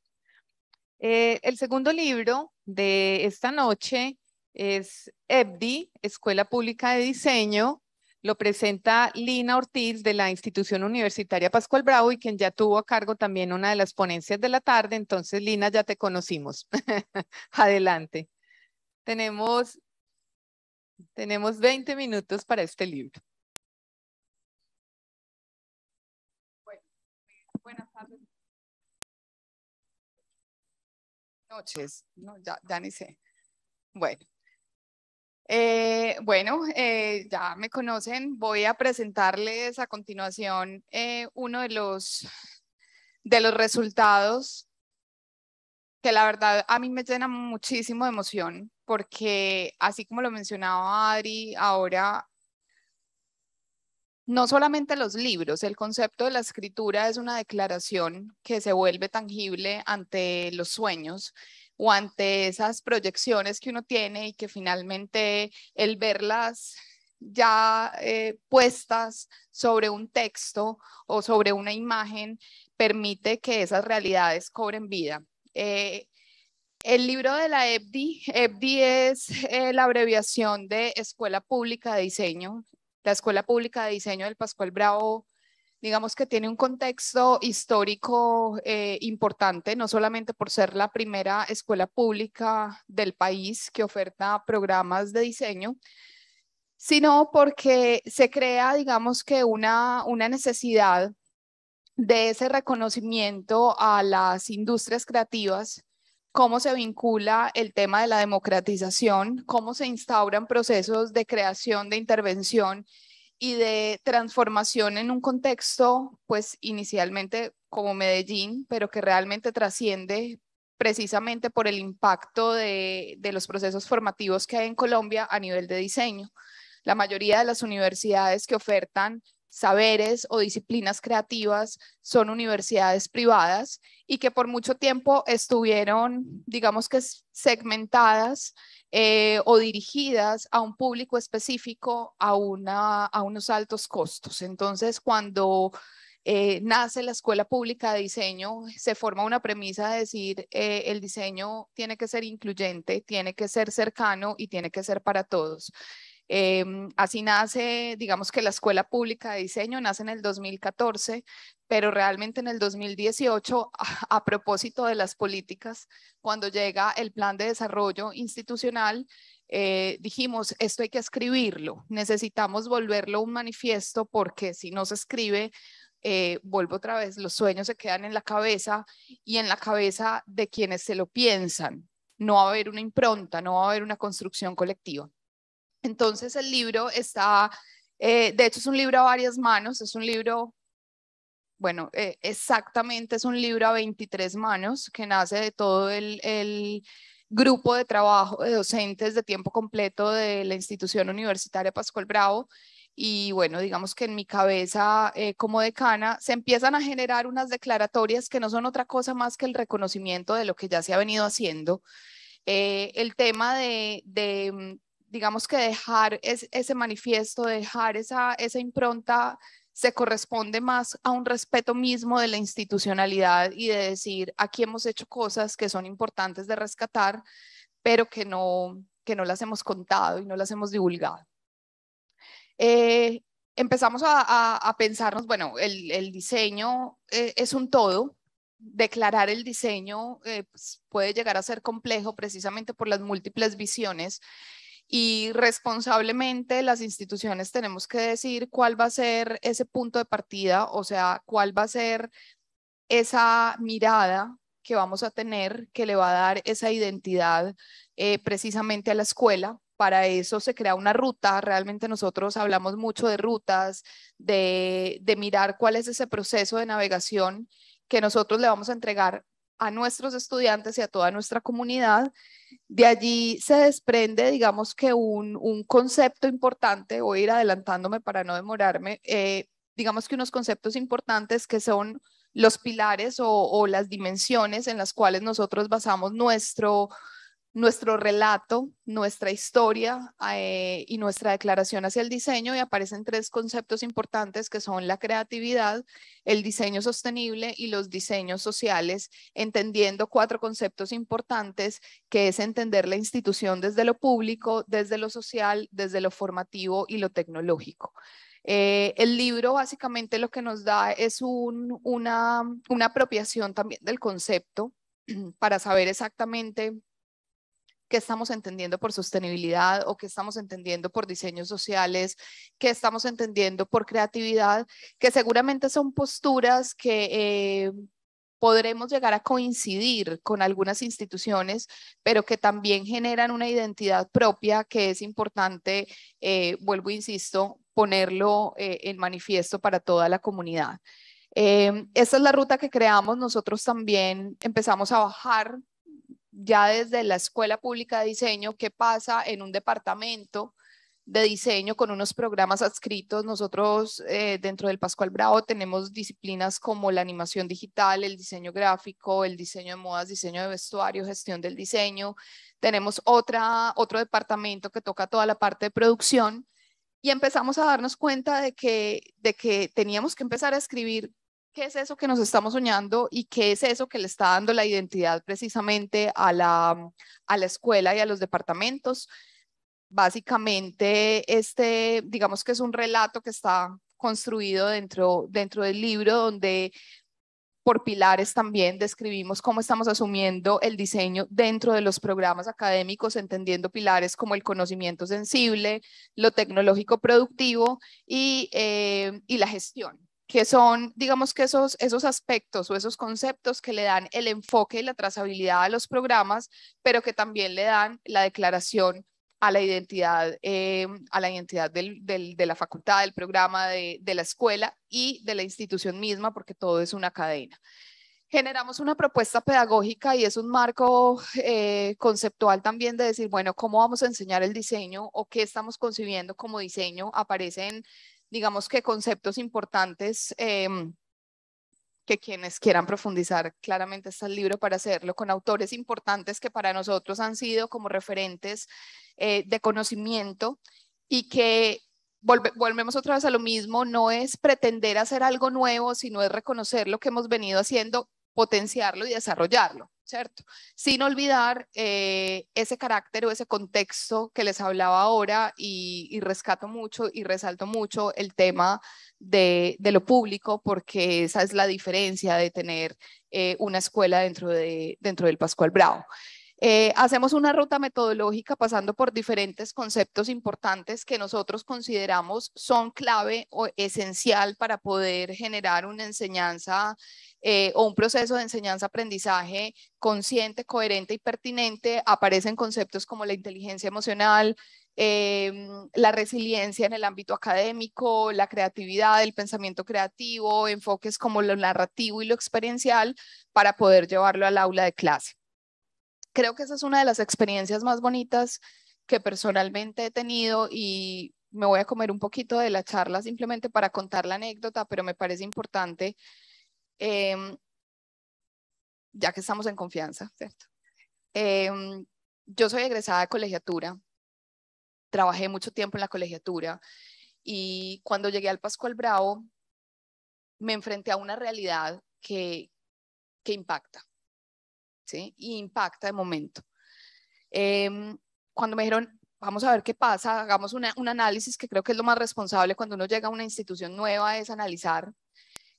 S1: Eh, el segundo libro de esta noche es EBDI, Escuela Pública de Diseño. Lo presenta Lina Ortiz de la Institución Universitaria Pascual Bravo y quien ya tuvo a cargo también una de las ponencias de la tarde. Entonces, Lina, ya te conocimos. Adelante. Tenemos tenemos 20 minutos para este libro.
S7: Bueno, buenas tardes. Noches, no, ya, ni sé. Bueno, eh, bueno, eh, ya me conocen, voy a presentarles a continuación eh, uno de los, de los resultados que la verdad a mí me llena muchísimo de emoción porque así como lo mencionaba Adri, ahora no solamente los libros, el concepto de la escritura es una declaración que se vuelve tangible ante los sueños o ante esas proyecciones que uno tiene y que finalmente el verlas ya eh, puestas sobre un texto o sobre una imagen permite que esas realidades cobren vida. Eh, el libro de la EBDI, EBDI es eh, la abreviación de Escuela Pública de Diseño. La Escuela Pública de Diseño del Pascual Bravo, digamos que tiene un contexto histórico eh, importante, no solamente por ser la primera escuela pública del país que oferta programas de diseño, sino porque se crea, digamos que una, una necesidad de ese reconocimiento a las industrias creativas, cómo se vincula el tema de la democratización, cómo se instauran procesos de creación, de intervención y de transformación en un contexto, pues inicialmente como Medellín, pero que realmente trasciende precisamente por el impacto de, de los procesos formativos que hay en Colombia a nivel de diseño. La mayoría de las universidades que ofertan saberes o disciplinas creativas son universidades privadas y que por mucho tiempo estuvieron, digamos que segmentadas eh, o dirigidas a un público específico a, una, a unos altos costos. Entonces, cuando eh, nace la escuela pública de diseño, se forma una premisa de decir eh, el diseño tiene que ser incluyente, tiene que ser cercano y tiene que ser para todos. Em, así nace, digamos que la Escuela Pública de Diseño nace en el 2014, pero realmente en el 2018, a, propósito de las políticas, cuando llega el Plan de Desarrollo Institucional, eh, dijimos, esto hay que escribirlo, necesitamos volverlo un manifiesto porque si no se escribe, eh, vuelvo otra vez, los sueños se quedan en la cabeza y en la cabeza de quienes se lo piensan. No va a haber una impronta, no va a haber una construcción colectiva. Entonces el libro está, eh, de hecho es un libro a varias manos, es un libro, bueno, eh, exactamente es un libro a 23 manos que nace de todo el, grupo de trabajo de docentes de tiempo completo de la institución universitaria Pascual Bravo y bueno, digamos que en mi cabeza eh, como decana se empiezan a generar unas declaratorias que no son otra cosa más que el reconocimiento de lo que ya se ha venido haciendo. el tema de, mm, digamos que dejar ese manifiesto, dejar esa, esa impronta se corresponde más a un respeto mismo de la institucionalidad y de decir, aquí hemos hecho cosas que son importantes de rescatar, pero que no, que no las hemos contado y no las hemos divulgado. Eh, empezamos a, a, pensarnos, bueno, el, el diseño eh, es un todo, declarar el diseño eh, pues, puede llegar a ser complejo precisamente por las múltiples visiones y responsablemente las instituciones tenemos que decir cuál va a ser ese punto de partida, o sea, cuál va a ser esa mirada que vamos a tener que le va a dar esa identidad eh, precisamente a la escuela. Para eso se crea una ruta. Realmente nosotros hablamos mucho de rutas, de, de mirar cuál es ese proceso de navegación que nosotros le vamos a entregar a nuestros estudiantes y a toda nuestra comunidad. De allí se desprende, digamos que un, concepto importante, voy a ir adelantándome para no demorarme, eh, digamos que unos conceptos importantes que son los pilares o, o, las dimensiones en las cuales nosotros basamos nuestro, nuestro relato, nuestra historia eh, y nuestra declaración hacia el diseño y aparecen tres conceptos importantes que son la creatividad, el diseño sostenible y los diseños sociales, entendiendo cuatro conceptos importantes que es entender la institución desde lo público, desde lo social, desde lo formativo y lo tecnológico. Eh, el libro básicamente lo que nos da es una, una apropiación también del concepto para saber exactamente qué estamos entendiendo por sostenibilidad o que estamos entendiendo por diseños sociales, que estamos entendiendo por creatividad, que seguramente son posturas que eh, podremos llegar a coincidir con algunas instituciones, pero que también generan una identidad propia que es importante, eh, vuelvo, insisto, ponerlo eh, en manifiesto para toda la comunidad. Em, esta es la ruta que creamos. Nosotros también empezamos a bajar ya desde la Escuela Pública de Diseño, qué pasa en un departamento de diseño con unos programas adscritos. Nosotros eh, dentro del Pascual Bravo tenemos disciplinas como la animación digital, el diseño gráfico, el diseño de modas, diseño de vestuario, gestión del diseño. Tenemos otra, otro departamento que toca toda la parte de producción y empezamos a darnos cuenta de que, de que teníamos que empezar a escribir qué es eso que nos estamos soñando y qué es eso que le está dando la identidad precisamente a la, a la escuela y a los departamentos. Básicamente, este, digamos que es un relato que está construido dentro, dentro del libro donde por pilares también describimos cómo estamos asumiendo el diseño dentro de los programas académicos, entendiendo pilares como el conocimiento sensible, lo tecnológico productivo y eh, la gestión que son, digamos que esos, esos aspectos o esos conceptos que le dan el enfoque y la trazabilidad a los programas, pero que también le dan la declaración a la identidad, eh, a la identidad de la facultad, del programa, de, la escuela y de la institución misma, porque todo es una cadena generamos una propuesta pedagógica y es un marco eh, conceptual también de decir, bueno, ¿cómo vamos a enseñar el diseño o qué estamos concibiendo como diseño? Aparecen digamos que conceptos importantes em, que quienes quieran profundizar, claramente está el libro para hacerlo, con autores importantes que para nosotros han sido como referentes eh, de conocimiento y que volvemos otra vez a lo mismo, no es pretender hacer algo nuevo, sino es reconocer lo que hemos venido haciendo, potenciarlo y desarrollarlo. ¿cierto? Sin olvidar eh, ese carácter o ese contexto que les hablaba ahora y, rescato mucho y resalto mucho el tema de, lo público porque esa es la diferencia de tener eh, una escuela dentro, dentro del Pascual Bravo. Eh, hacemos una ruta metodológica pasando por diferentes conceptos importantes que nosotros consideramos son clave o esencial para poder generar una enseñanza eh, o un proceso de enseñanza-aprendizaje consciente, coherente y pertinente. Aparecen conceptos como la inteligencia emocional, em, la resiliencia en el ámbito académico, la creatividad, el pensamiento creativo, enfoques como lo narrativo y lo experiencial para poder llevarlo al aula de clase creo que esa es una de las experiencias más bonitas que personalmente he tenido y me voy a comer un poquito de la charla simplemente para contar la anécdota, pero me parece importante, em, ya que estamos en confianza, ¿cierto? Em, yo soy egresada de colegiatura, trabajé mucho tiempo en la colegiatura y cuando llegué al Pascual Bravo me enfrenté a una realidad que, que impacta. Y impacta de momento. Em, cuando me dijeron, vamos a ver qué pasa, hagamos un análisis que creo que es lo más responsable cuando uno llega a una institución nueva, es analizar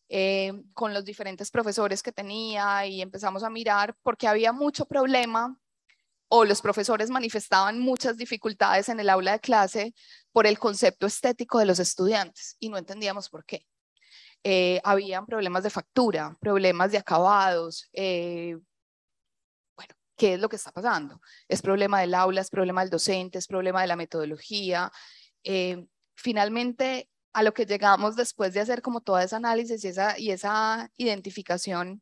S7: em, con los diferentes profesores que tenía y empezamos a mirar porque había mucho problema o los profesores manifestaban muchas dificultades en el aula de clase por el concepto estético de los estudiantes y no entendíamos por qué. Eh, habían problemas de factura, problemas de acabados, eh, qué es lo que está pasando. Es problema del aula, es problema del docente, es problema de la metodología. Eh, finalmente, a lo que llegamos después de hacer como todo ese análisis y esa, y esa identificación,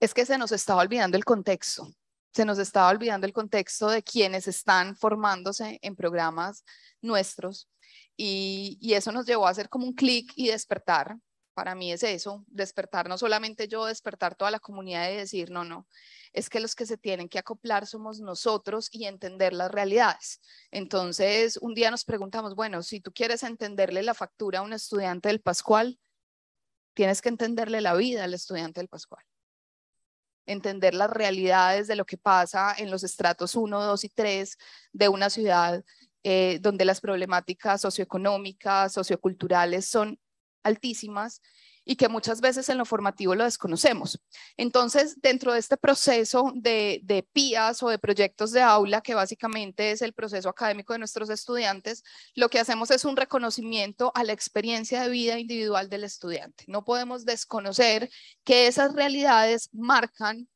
S7: es que se nos estaba olvidando el contexto. Se nos estaba olvidando el contexto de quienes están formándose en programas nuestros. Y, y eso nos llevó a hacer como un clic y despertar para mí es eso, despertar, no solamente yo, despertar toda la comunidad y decir, no, no, es que los que se tienen que acoplar somos nosotros y entender las realidades. Entonces, un día nos preguntamos, bueno, si tú quieres entenderle la factura a un estudiante del Pascual, tienes que entenderle la vida al estudiante del Pascual. Entender las realidades de lo que pasa en los estratos 1, 2 y 3 de una ciudad eh, donde las problemáticas socioeconómicas, socioculturales son altísimas y que muchas veces en lo formativo lo desconocemos. Entonces, dentro de este proceso de, de PIAs o de proyectos de aula, que básicamente es el proceso académico de nuestros estudiantes, lo que hacemos es un reconocimiento a la experiencia de vida individual del estudiante. No podemos desconocer que esas realidades marcan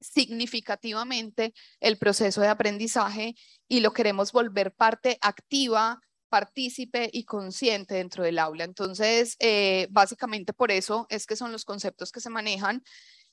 S7: significativamente el proceso de aprendizaje y lo queremos volver parte activa partícipe y consciente dentro del aula. Entonces, eh, básicamente por eso es que son los conceptos que se manejan.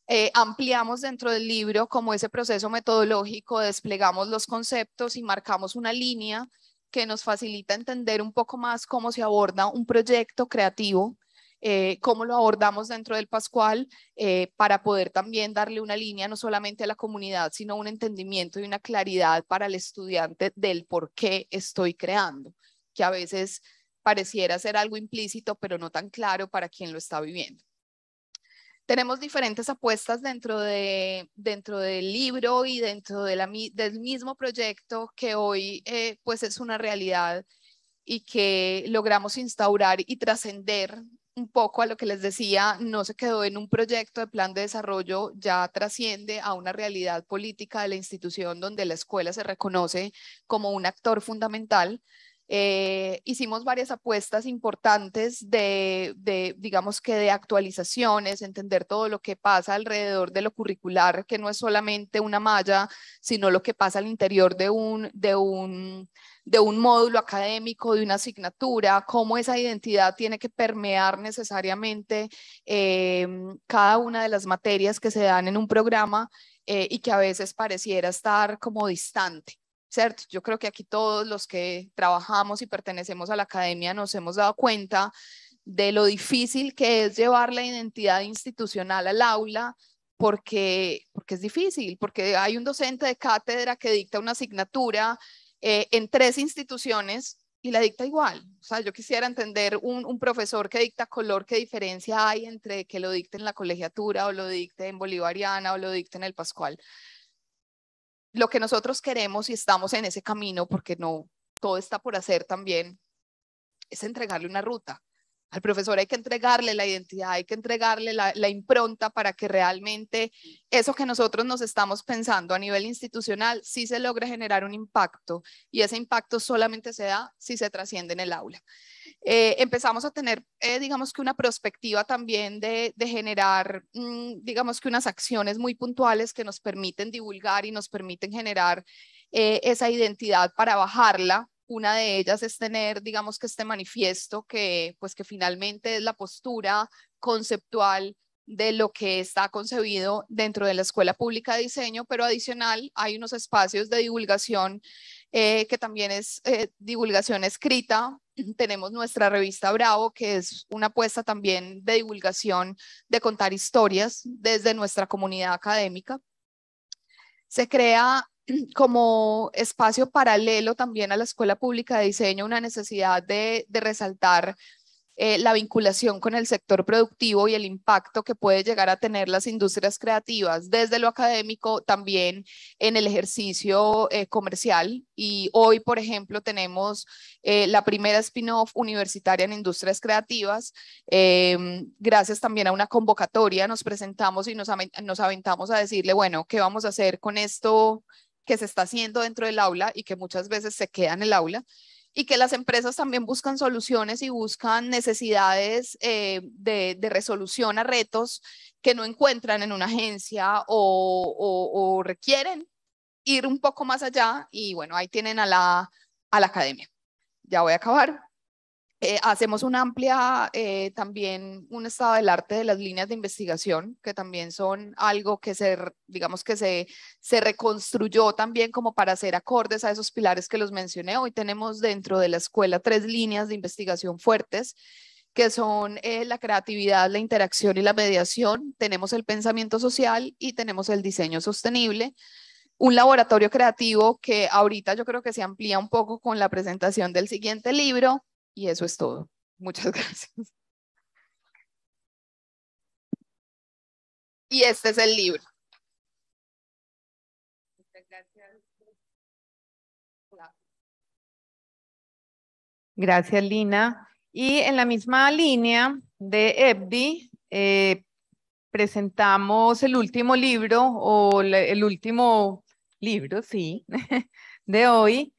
S7: Eh, ampliamos dentro del libro como ese proceso metodológico, desplegamos los conceptos y marcamos una línea que nos facilita entender un poco más cómo se aborda un proyecto creativo, eh, cómo lo abordamos dentro del Pascual, eh, para poder también darle una línea no solamente a la comunidad, sino un entendimiento y una claridad para el estudiante del por qué estoy creando que a veces pareciera ser algo implícito, pero no tan claro para quien lo está viviendo. Tenemos diferentes apuestas dentro, dentro del libro y dentro del mismo proyecto que hoy eh, pues es una realidad y que logramos instaurar y trascender un poco a lo que les decía, no se quedó en un proyecto de plan de desarrollo, ya trasciende a una realidad política de la institución donde la escuela se reconoce como un actor fundamental eh, hicimos varias apuestas importantes de, digamos que de actualizaciones, entender todo lo que pasa alrededor de lo curricular, que no es solamente una malla, sino lo que pasa al interior de un, de un, de un módulo académico, de una asignatura, cómo esa identidad tiene que permear necesariamente eh, cada una de las materias que se dan en un programa eh, y que a veces pareciera estar como distante. ¿cierto? Yo creo que aquí todos los que trabajamos y pertenecemos a la academia nos hemos dado cuenta de lo difícil que es llevar la identidad institucional al aula, porque, porque es difícil, porque hay un docente de cátedra que dicta una asignatura eh, en tres instituciones y la dicta igual. O sea, yo quisiera entender un, un, profesor que dicta color, qué diferencia hay entre que lo dicte en la colegiatura o lo dicte en Bolivariana o lo dicte en el Pascual lo que nosotros queremos y estamos en ese camino, porque no todo está por hacer también, es entregarle una ruta. Al profesor hay que entregarle la identidad, hay que entregarle la, impronta para que realmente eso que nosotros nos estamos pensando a nivel institucional sí se logre generar un impacto y ese impacto solamente se da si se trasciende en el aula. Eh, empezamos a tener, eh, digamos que una perspectiva también de, generar, mm, digamos que unas acciones muy puntuales que nos permiten divulgar y nos permiten generar eh, esa identidad para bajarla. Una de ellas es tener, digamos que este manifiesto que, pues que finalmente es la postura conceptual de lo que está concebido dentro de la Escuela Pública de Diseño, pero adicional hay unos espacios de divulgación que también es divulgación escrita tenemos nuestra revista Bravo, que es una apuesta también de divulgación, de contar historias desde nuestra comunidad académica. Se crea como espacio paralelo también a la Escuela Pública de Diseño una necesidad de, de resaltar eh, la vinculación con el sector productivo y el impacto que puede llegar a tener las industrias creativas desde lo académico, también en el ejercicio eh, comercial. Y hoy, por ejemplo, tenemos eh, la primera spin-off universitaria en industrias creativas. Em, gracias también a una convocatoria nos presentamos y nos aventamos a decirle, bueno, ¿qué vamos a hacer con esto? que se está haciendo dentro del aula y que muchas veces se queda en el aula y que las empresas también buscan soluciones y buscan necesidades eh, de, resolución a retos que no encuentran en una agencia o, o, requieren ir un poco más allá. Y bueno, ahí tienen a la, a la academia. Ya voy a acabar. Eh, hacemos una amplia, eh, también un estado del arte de las líneas de investigación, que también son algo que se, digamos que se, reconstruyó también como para hacer acordes a esos pilares que los mencioné. Hoy tenemos dentro de la escuela tres líneas de investigación fuertes que son eh, la creatividad, la interacción y la mediación. Tenemos el pensamiento social y tenemos el diseño sostenible un laboratorio creativo que ahorita yo creo que se amplía un poco con la presentación del siguiente libro y eso es todo. Muchas gracias. Y este es el libro.
S2: Muchas gracias.
S1: Gracias, Lina. Y en la misma línea de EBDI, eh, presentamos el último libro o el último libro, sí, de hoy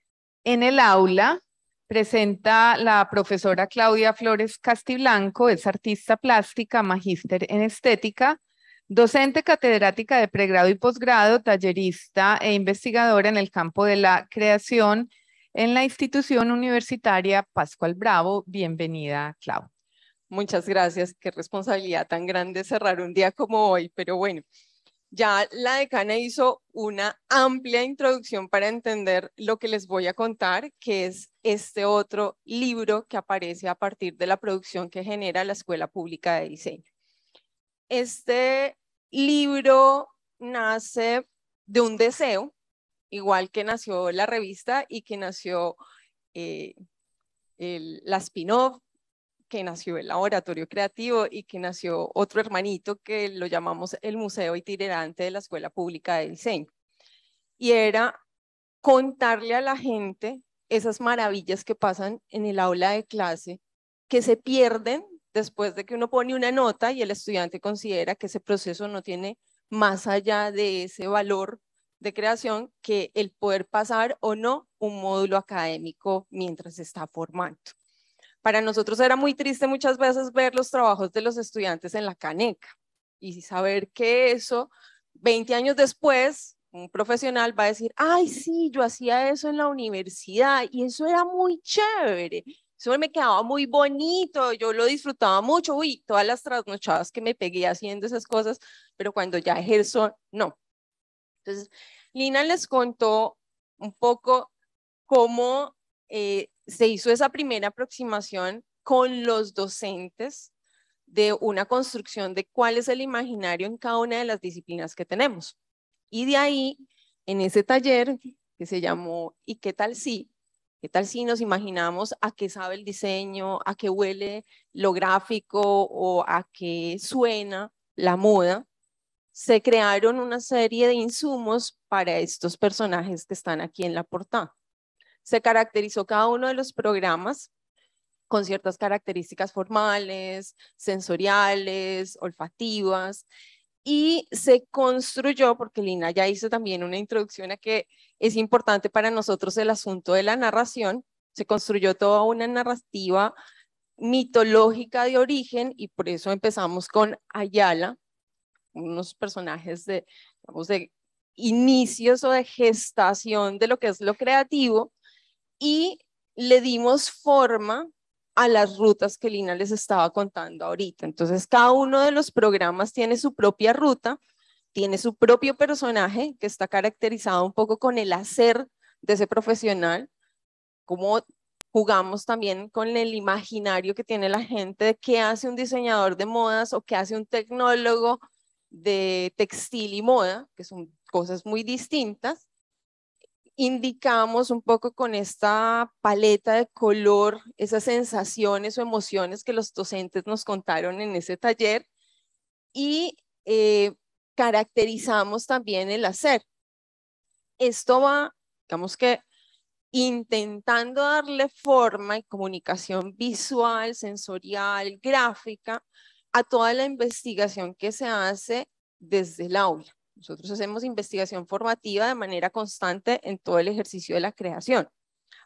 S1: en el aula presenta la profesora Claudia Flores Castiblanco, es artista plástica, magíster en estética, docente catedrática de pregrado y posgrado, tallerista e investigadora en el campo de la creación en la institución universitaria Pascual Bravo. Bienvenida, Clau.
S10: Muchas gracias, qué responsabilidad tan grande cerrar un día como hoy, pero bueno, ya la decana hizo una amplia introducción para entender lo que les voy a contar, que es este otro libro que aparece a partir de la producción que genera la Escuela Pública de Diseño. Este libro nace de un deseo, igual que nació la revista y que nació eh, el, la spin-off que nació el laboratorio creativo y que nació otro hermanito que lo llamamos el Museo Itinerante de la Escuela Pública de Diseño. Y era contarle a la gente esas maravillas que pasan en el aula de clase, que se pierden después de que uno pone una nota y el estudiante considera que ese proceso no tiene más allá de ese valor de creación que el poder pasar o no un módulo académico mientras se está formando. Para nosotros era muy triste muchas veces ver los trabajos de los estudiantes en la caneca y saber que eso, 20 años después, un profesional va a decir, ay, sí, yo hacía eso en la universidad y eso era muy chévere, eso me quedaba muy bonito, yo lo disfrutaba mucho, uy, todas las trasnochadas que me pegué haciendo esas cosas, pero cuando ya ejerzo, no. Entonces, Lina les contó un poco cómo eh, se hizo esa primera aproximación con los docentes de una construcción de cuál es el imaginario en cada una de las disciplinas que tenemos. Y de ahí, en ese taller que se llamó ¿Y qué tal si? ¿Qué tal si nos imaginamos a qué sabe el diseño, a qué huele lo gráfico o a qué suena la moda? Se crearon una serie de insumos para estos personajes que están aquí en la portada se caracterizó cada uno de los programas con ciertas características formales, sensoriales, olfativas, y se construyó, porque Lina ya hizo también una introducción a que es importante para nosotros el asunto de la narración, se construyó toda una narrativa mitológica de origen y por eso empezamos con Ayala, unos personajes de, de inicios o de gestación de lo que es lo creativo, y le dimos forma a las rutas que Lina les estaba contando ahorita. Entonces, cada uno de los programas tiene su propia ruta, tiene su propio personaje que está caracterizado un poco con el hacer de ese profesional, como jugamos también con el imaginario que tiene la gente de qué hace un diseñador de modas o qué hace un tecnólogo de textil y moda, que son cosas muy distintas indicamos un poco con esta paleta de color esas sensaciones o emociones que los docentes nos contaron en ese taller y eh, caracterizamos también el hacer. Esto va, digamos que intentando darle forma y comunicación visual, sensorial, gráfica a toda la investigación que se hace desde el aula. Nosotros hacemos investigación formativa de manera constante en todo el ejercicio de la creación.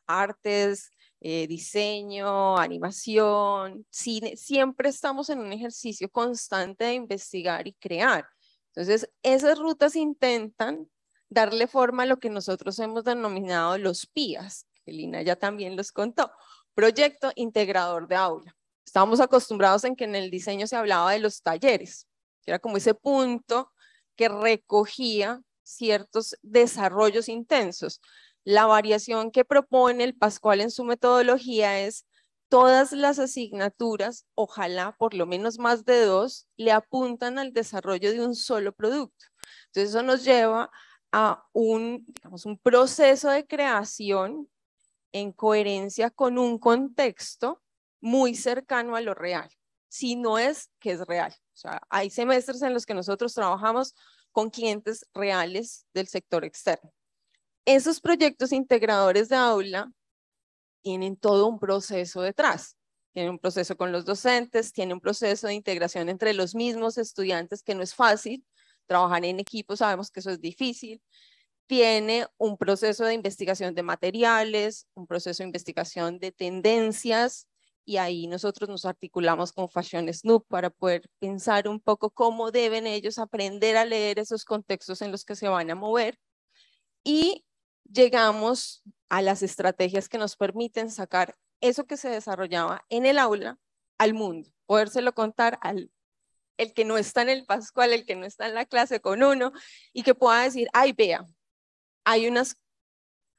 S10: Artes, eh, diseño, animación, cine, siempre estamos en un ejercicio constante de investigar y crear. Entonces, esas rutas intentan darle forma a lo que nosotros hemos denominado los PIAs, que Lina ya también los contó, Proyecto Integrador de Aula. Estábamos acostumbrados en que en el diseño se hablaba de los talleres, que era como ese punto que recogía ciertos desarrollos intensos. La variación que propone el Pascual en su metodología es todas las asignaturas, ojalá por lo menos más de dos, le apuntan al desarrollo de un solo producto. Entonces eso nos lleva a un, digamos, un proceso de creación en coherencia con un contexto muy cercano a lo real si no es que es real. O sea, hay semestres en los que nosotros trabajamos con clientes reales del sector externo. Esos proyectos integradores de aula tienen todo un proceso detrás. Tienen un proceso con los docentes, tienen un proceso de integración entre los mismos estudiantes que no es fácil. Trabajar en equipo sabemos que eso es difícil. Tiene un proceso de investigación de materiales, un proceso de investigación de tendencias, y ahí nosotros nos articulamos con Fashion Snoop para poder pensar un poco cómo deben ellos aprender a leer esos contextos en los que se van a mover y llegamos a las estrategias que nos permiten sacar eso que se desarrollaba en el aula al mundo, podérselo contar al el que no está en el Pascual, el que no está en la clase con uno y que pueda decir, ay, vea, hay unas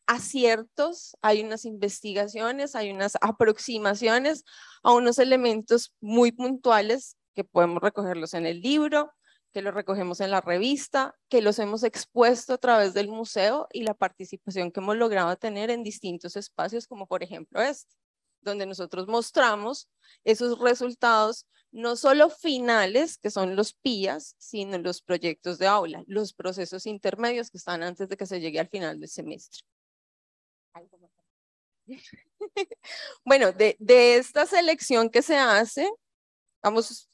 S10: aciertos, hay unas investigaciones, hay unas aproximaciones a unos elementos muy puntuales que podemos recogerlos en el libro, que los recogemos en la revista, que los hemos expuesto a través del museo y la participación que hemos logrado tener en distintos espacios, como por ejemplo este, donde nosotros mostramos esos resultados, no solo finales, que son los PIAs, sino los proyectos de aula, los procesos intermedios que están antes de que se llegue al final del semestre. bueno, de, esta selección que se hace, vamos,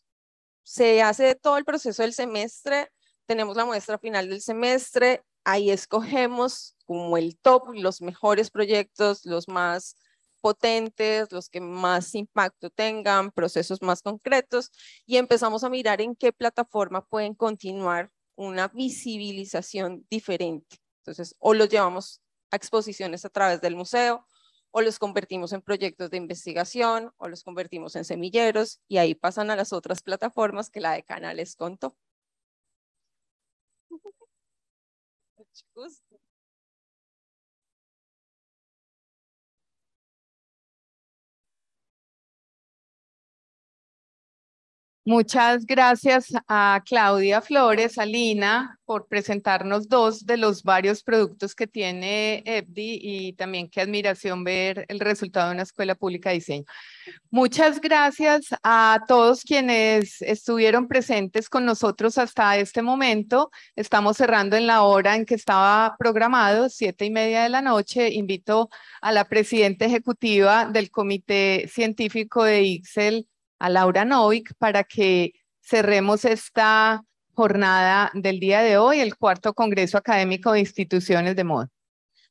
S10: se hace todo el proceso del semestre, tenemos la muestra final del semestre, ahí escogemos como el top, los mejores proyectos, los más potentes, los que más impacto tengan, procesos más concretos, y empezamos a mirar en qué plataforma pueden continuar una visibilización diferente. Entonces, o los llevamos exposiciones a través del museo, o los convertimos en proyectos de investigación, o los convertimos en semilleros, y ahí pasan a las otras plataformas que la de canales contó.
S1: Muchas gracias a Claudia Flores, a Lina, por presentarnos dos de los varios productos que tiene EBDI y también qué admiración ver el resultado de una escuela pública de diseño. Muchas gracias a todos quienes estuvieron presentes con nosotros hasta este momento. Estamos cerrando en la hora en que estaba programado, siete y media de la noche. Invito a la presidenta ejecutiva del Comité Científico de IXEL, a Laura Novik para que cerremos esta jornada del día de hoy, el cuarto Congreso Académico de Instituciones de Moda.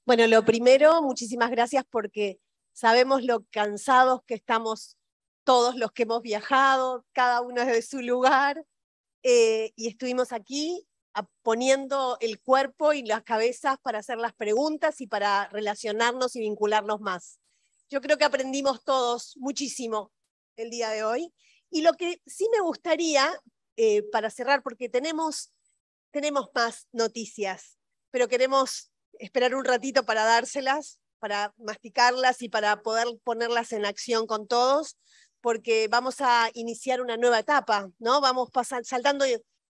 S6: Bueno, lo primero, muchísimas gracias porque sabemos lo cansados que estamos todos los que hemos viajado, cada uno de su lugar, eh, y estuvimos aquí poniendo el cuerpo y las cabezas para hacer las preguntas y para relacionarnos y vincularnos más. Yo creo que aprendimos todos muchísimo el día de hoy. Y lo que sí me gustaría, eh, para cerrar, porque tenemos, tenemos más noticias, pero queremos esperar un ratito para dárselas, para masticarlas y para poder ponerlas en acción con todos, porque vamos a iniciar una nueva etapa, ¿no? Vamos saltando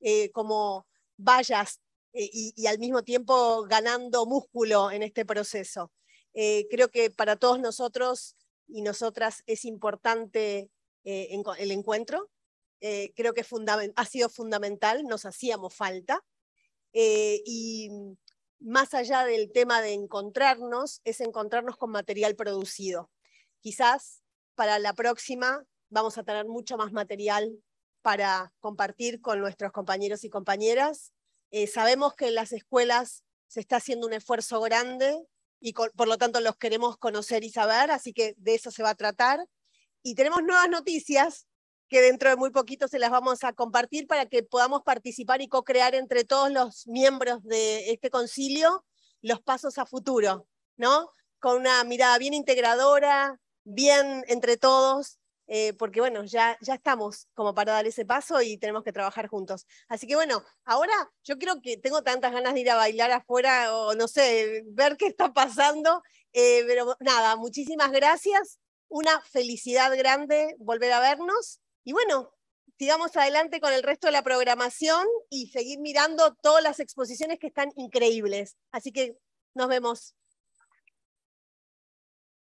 S6: eh, como vallas eh, y, al mismo tiempo ganando músculo en este proceso. creo que para todos nosotros y nosotras es importante eh, el encuentro. Eh, creo que ha sido fundamental, nos hacíamos falta. Eh, y más allá del tema de encontrarnos, es encontrarnos con material producido. Quizás para la próxima vamos a tener mucho más material para compartir con nuestros compañeros y compañeras. sabemos que en las escuelas se está haciendo un esfuerzo grande y por lo tanto los queremos conocer y saber, así que de eso se va a tratar. Y tenemos nuevas noticias que dentro de muy poquito se las vamos a compartir para que podamos participar y co-crear entre todos los miembros de este concilio los pasos a futuro, ¿no? Con una mirada bien integradora, bien entre todos eh, porque bueno, ya, ya estamos como para dar ese paso y tenemos que trabajar juntos. Así que bueno, ahora yo creo que tengo tantas ganas de ir a bailar afuera o no sé, ver qué está pasando, eh, pero nada, muchísimas gracias, una felicidad grande volver a vernos y bueno, sigamos adelante con el resto de la programación y seguir mirando todas las exposiciones que están increíbles. Así que nos vemos.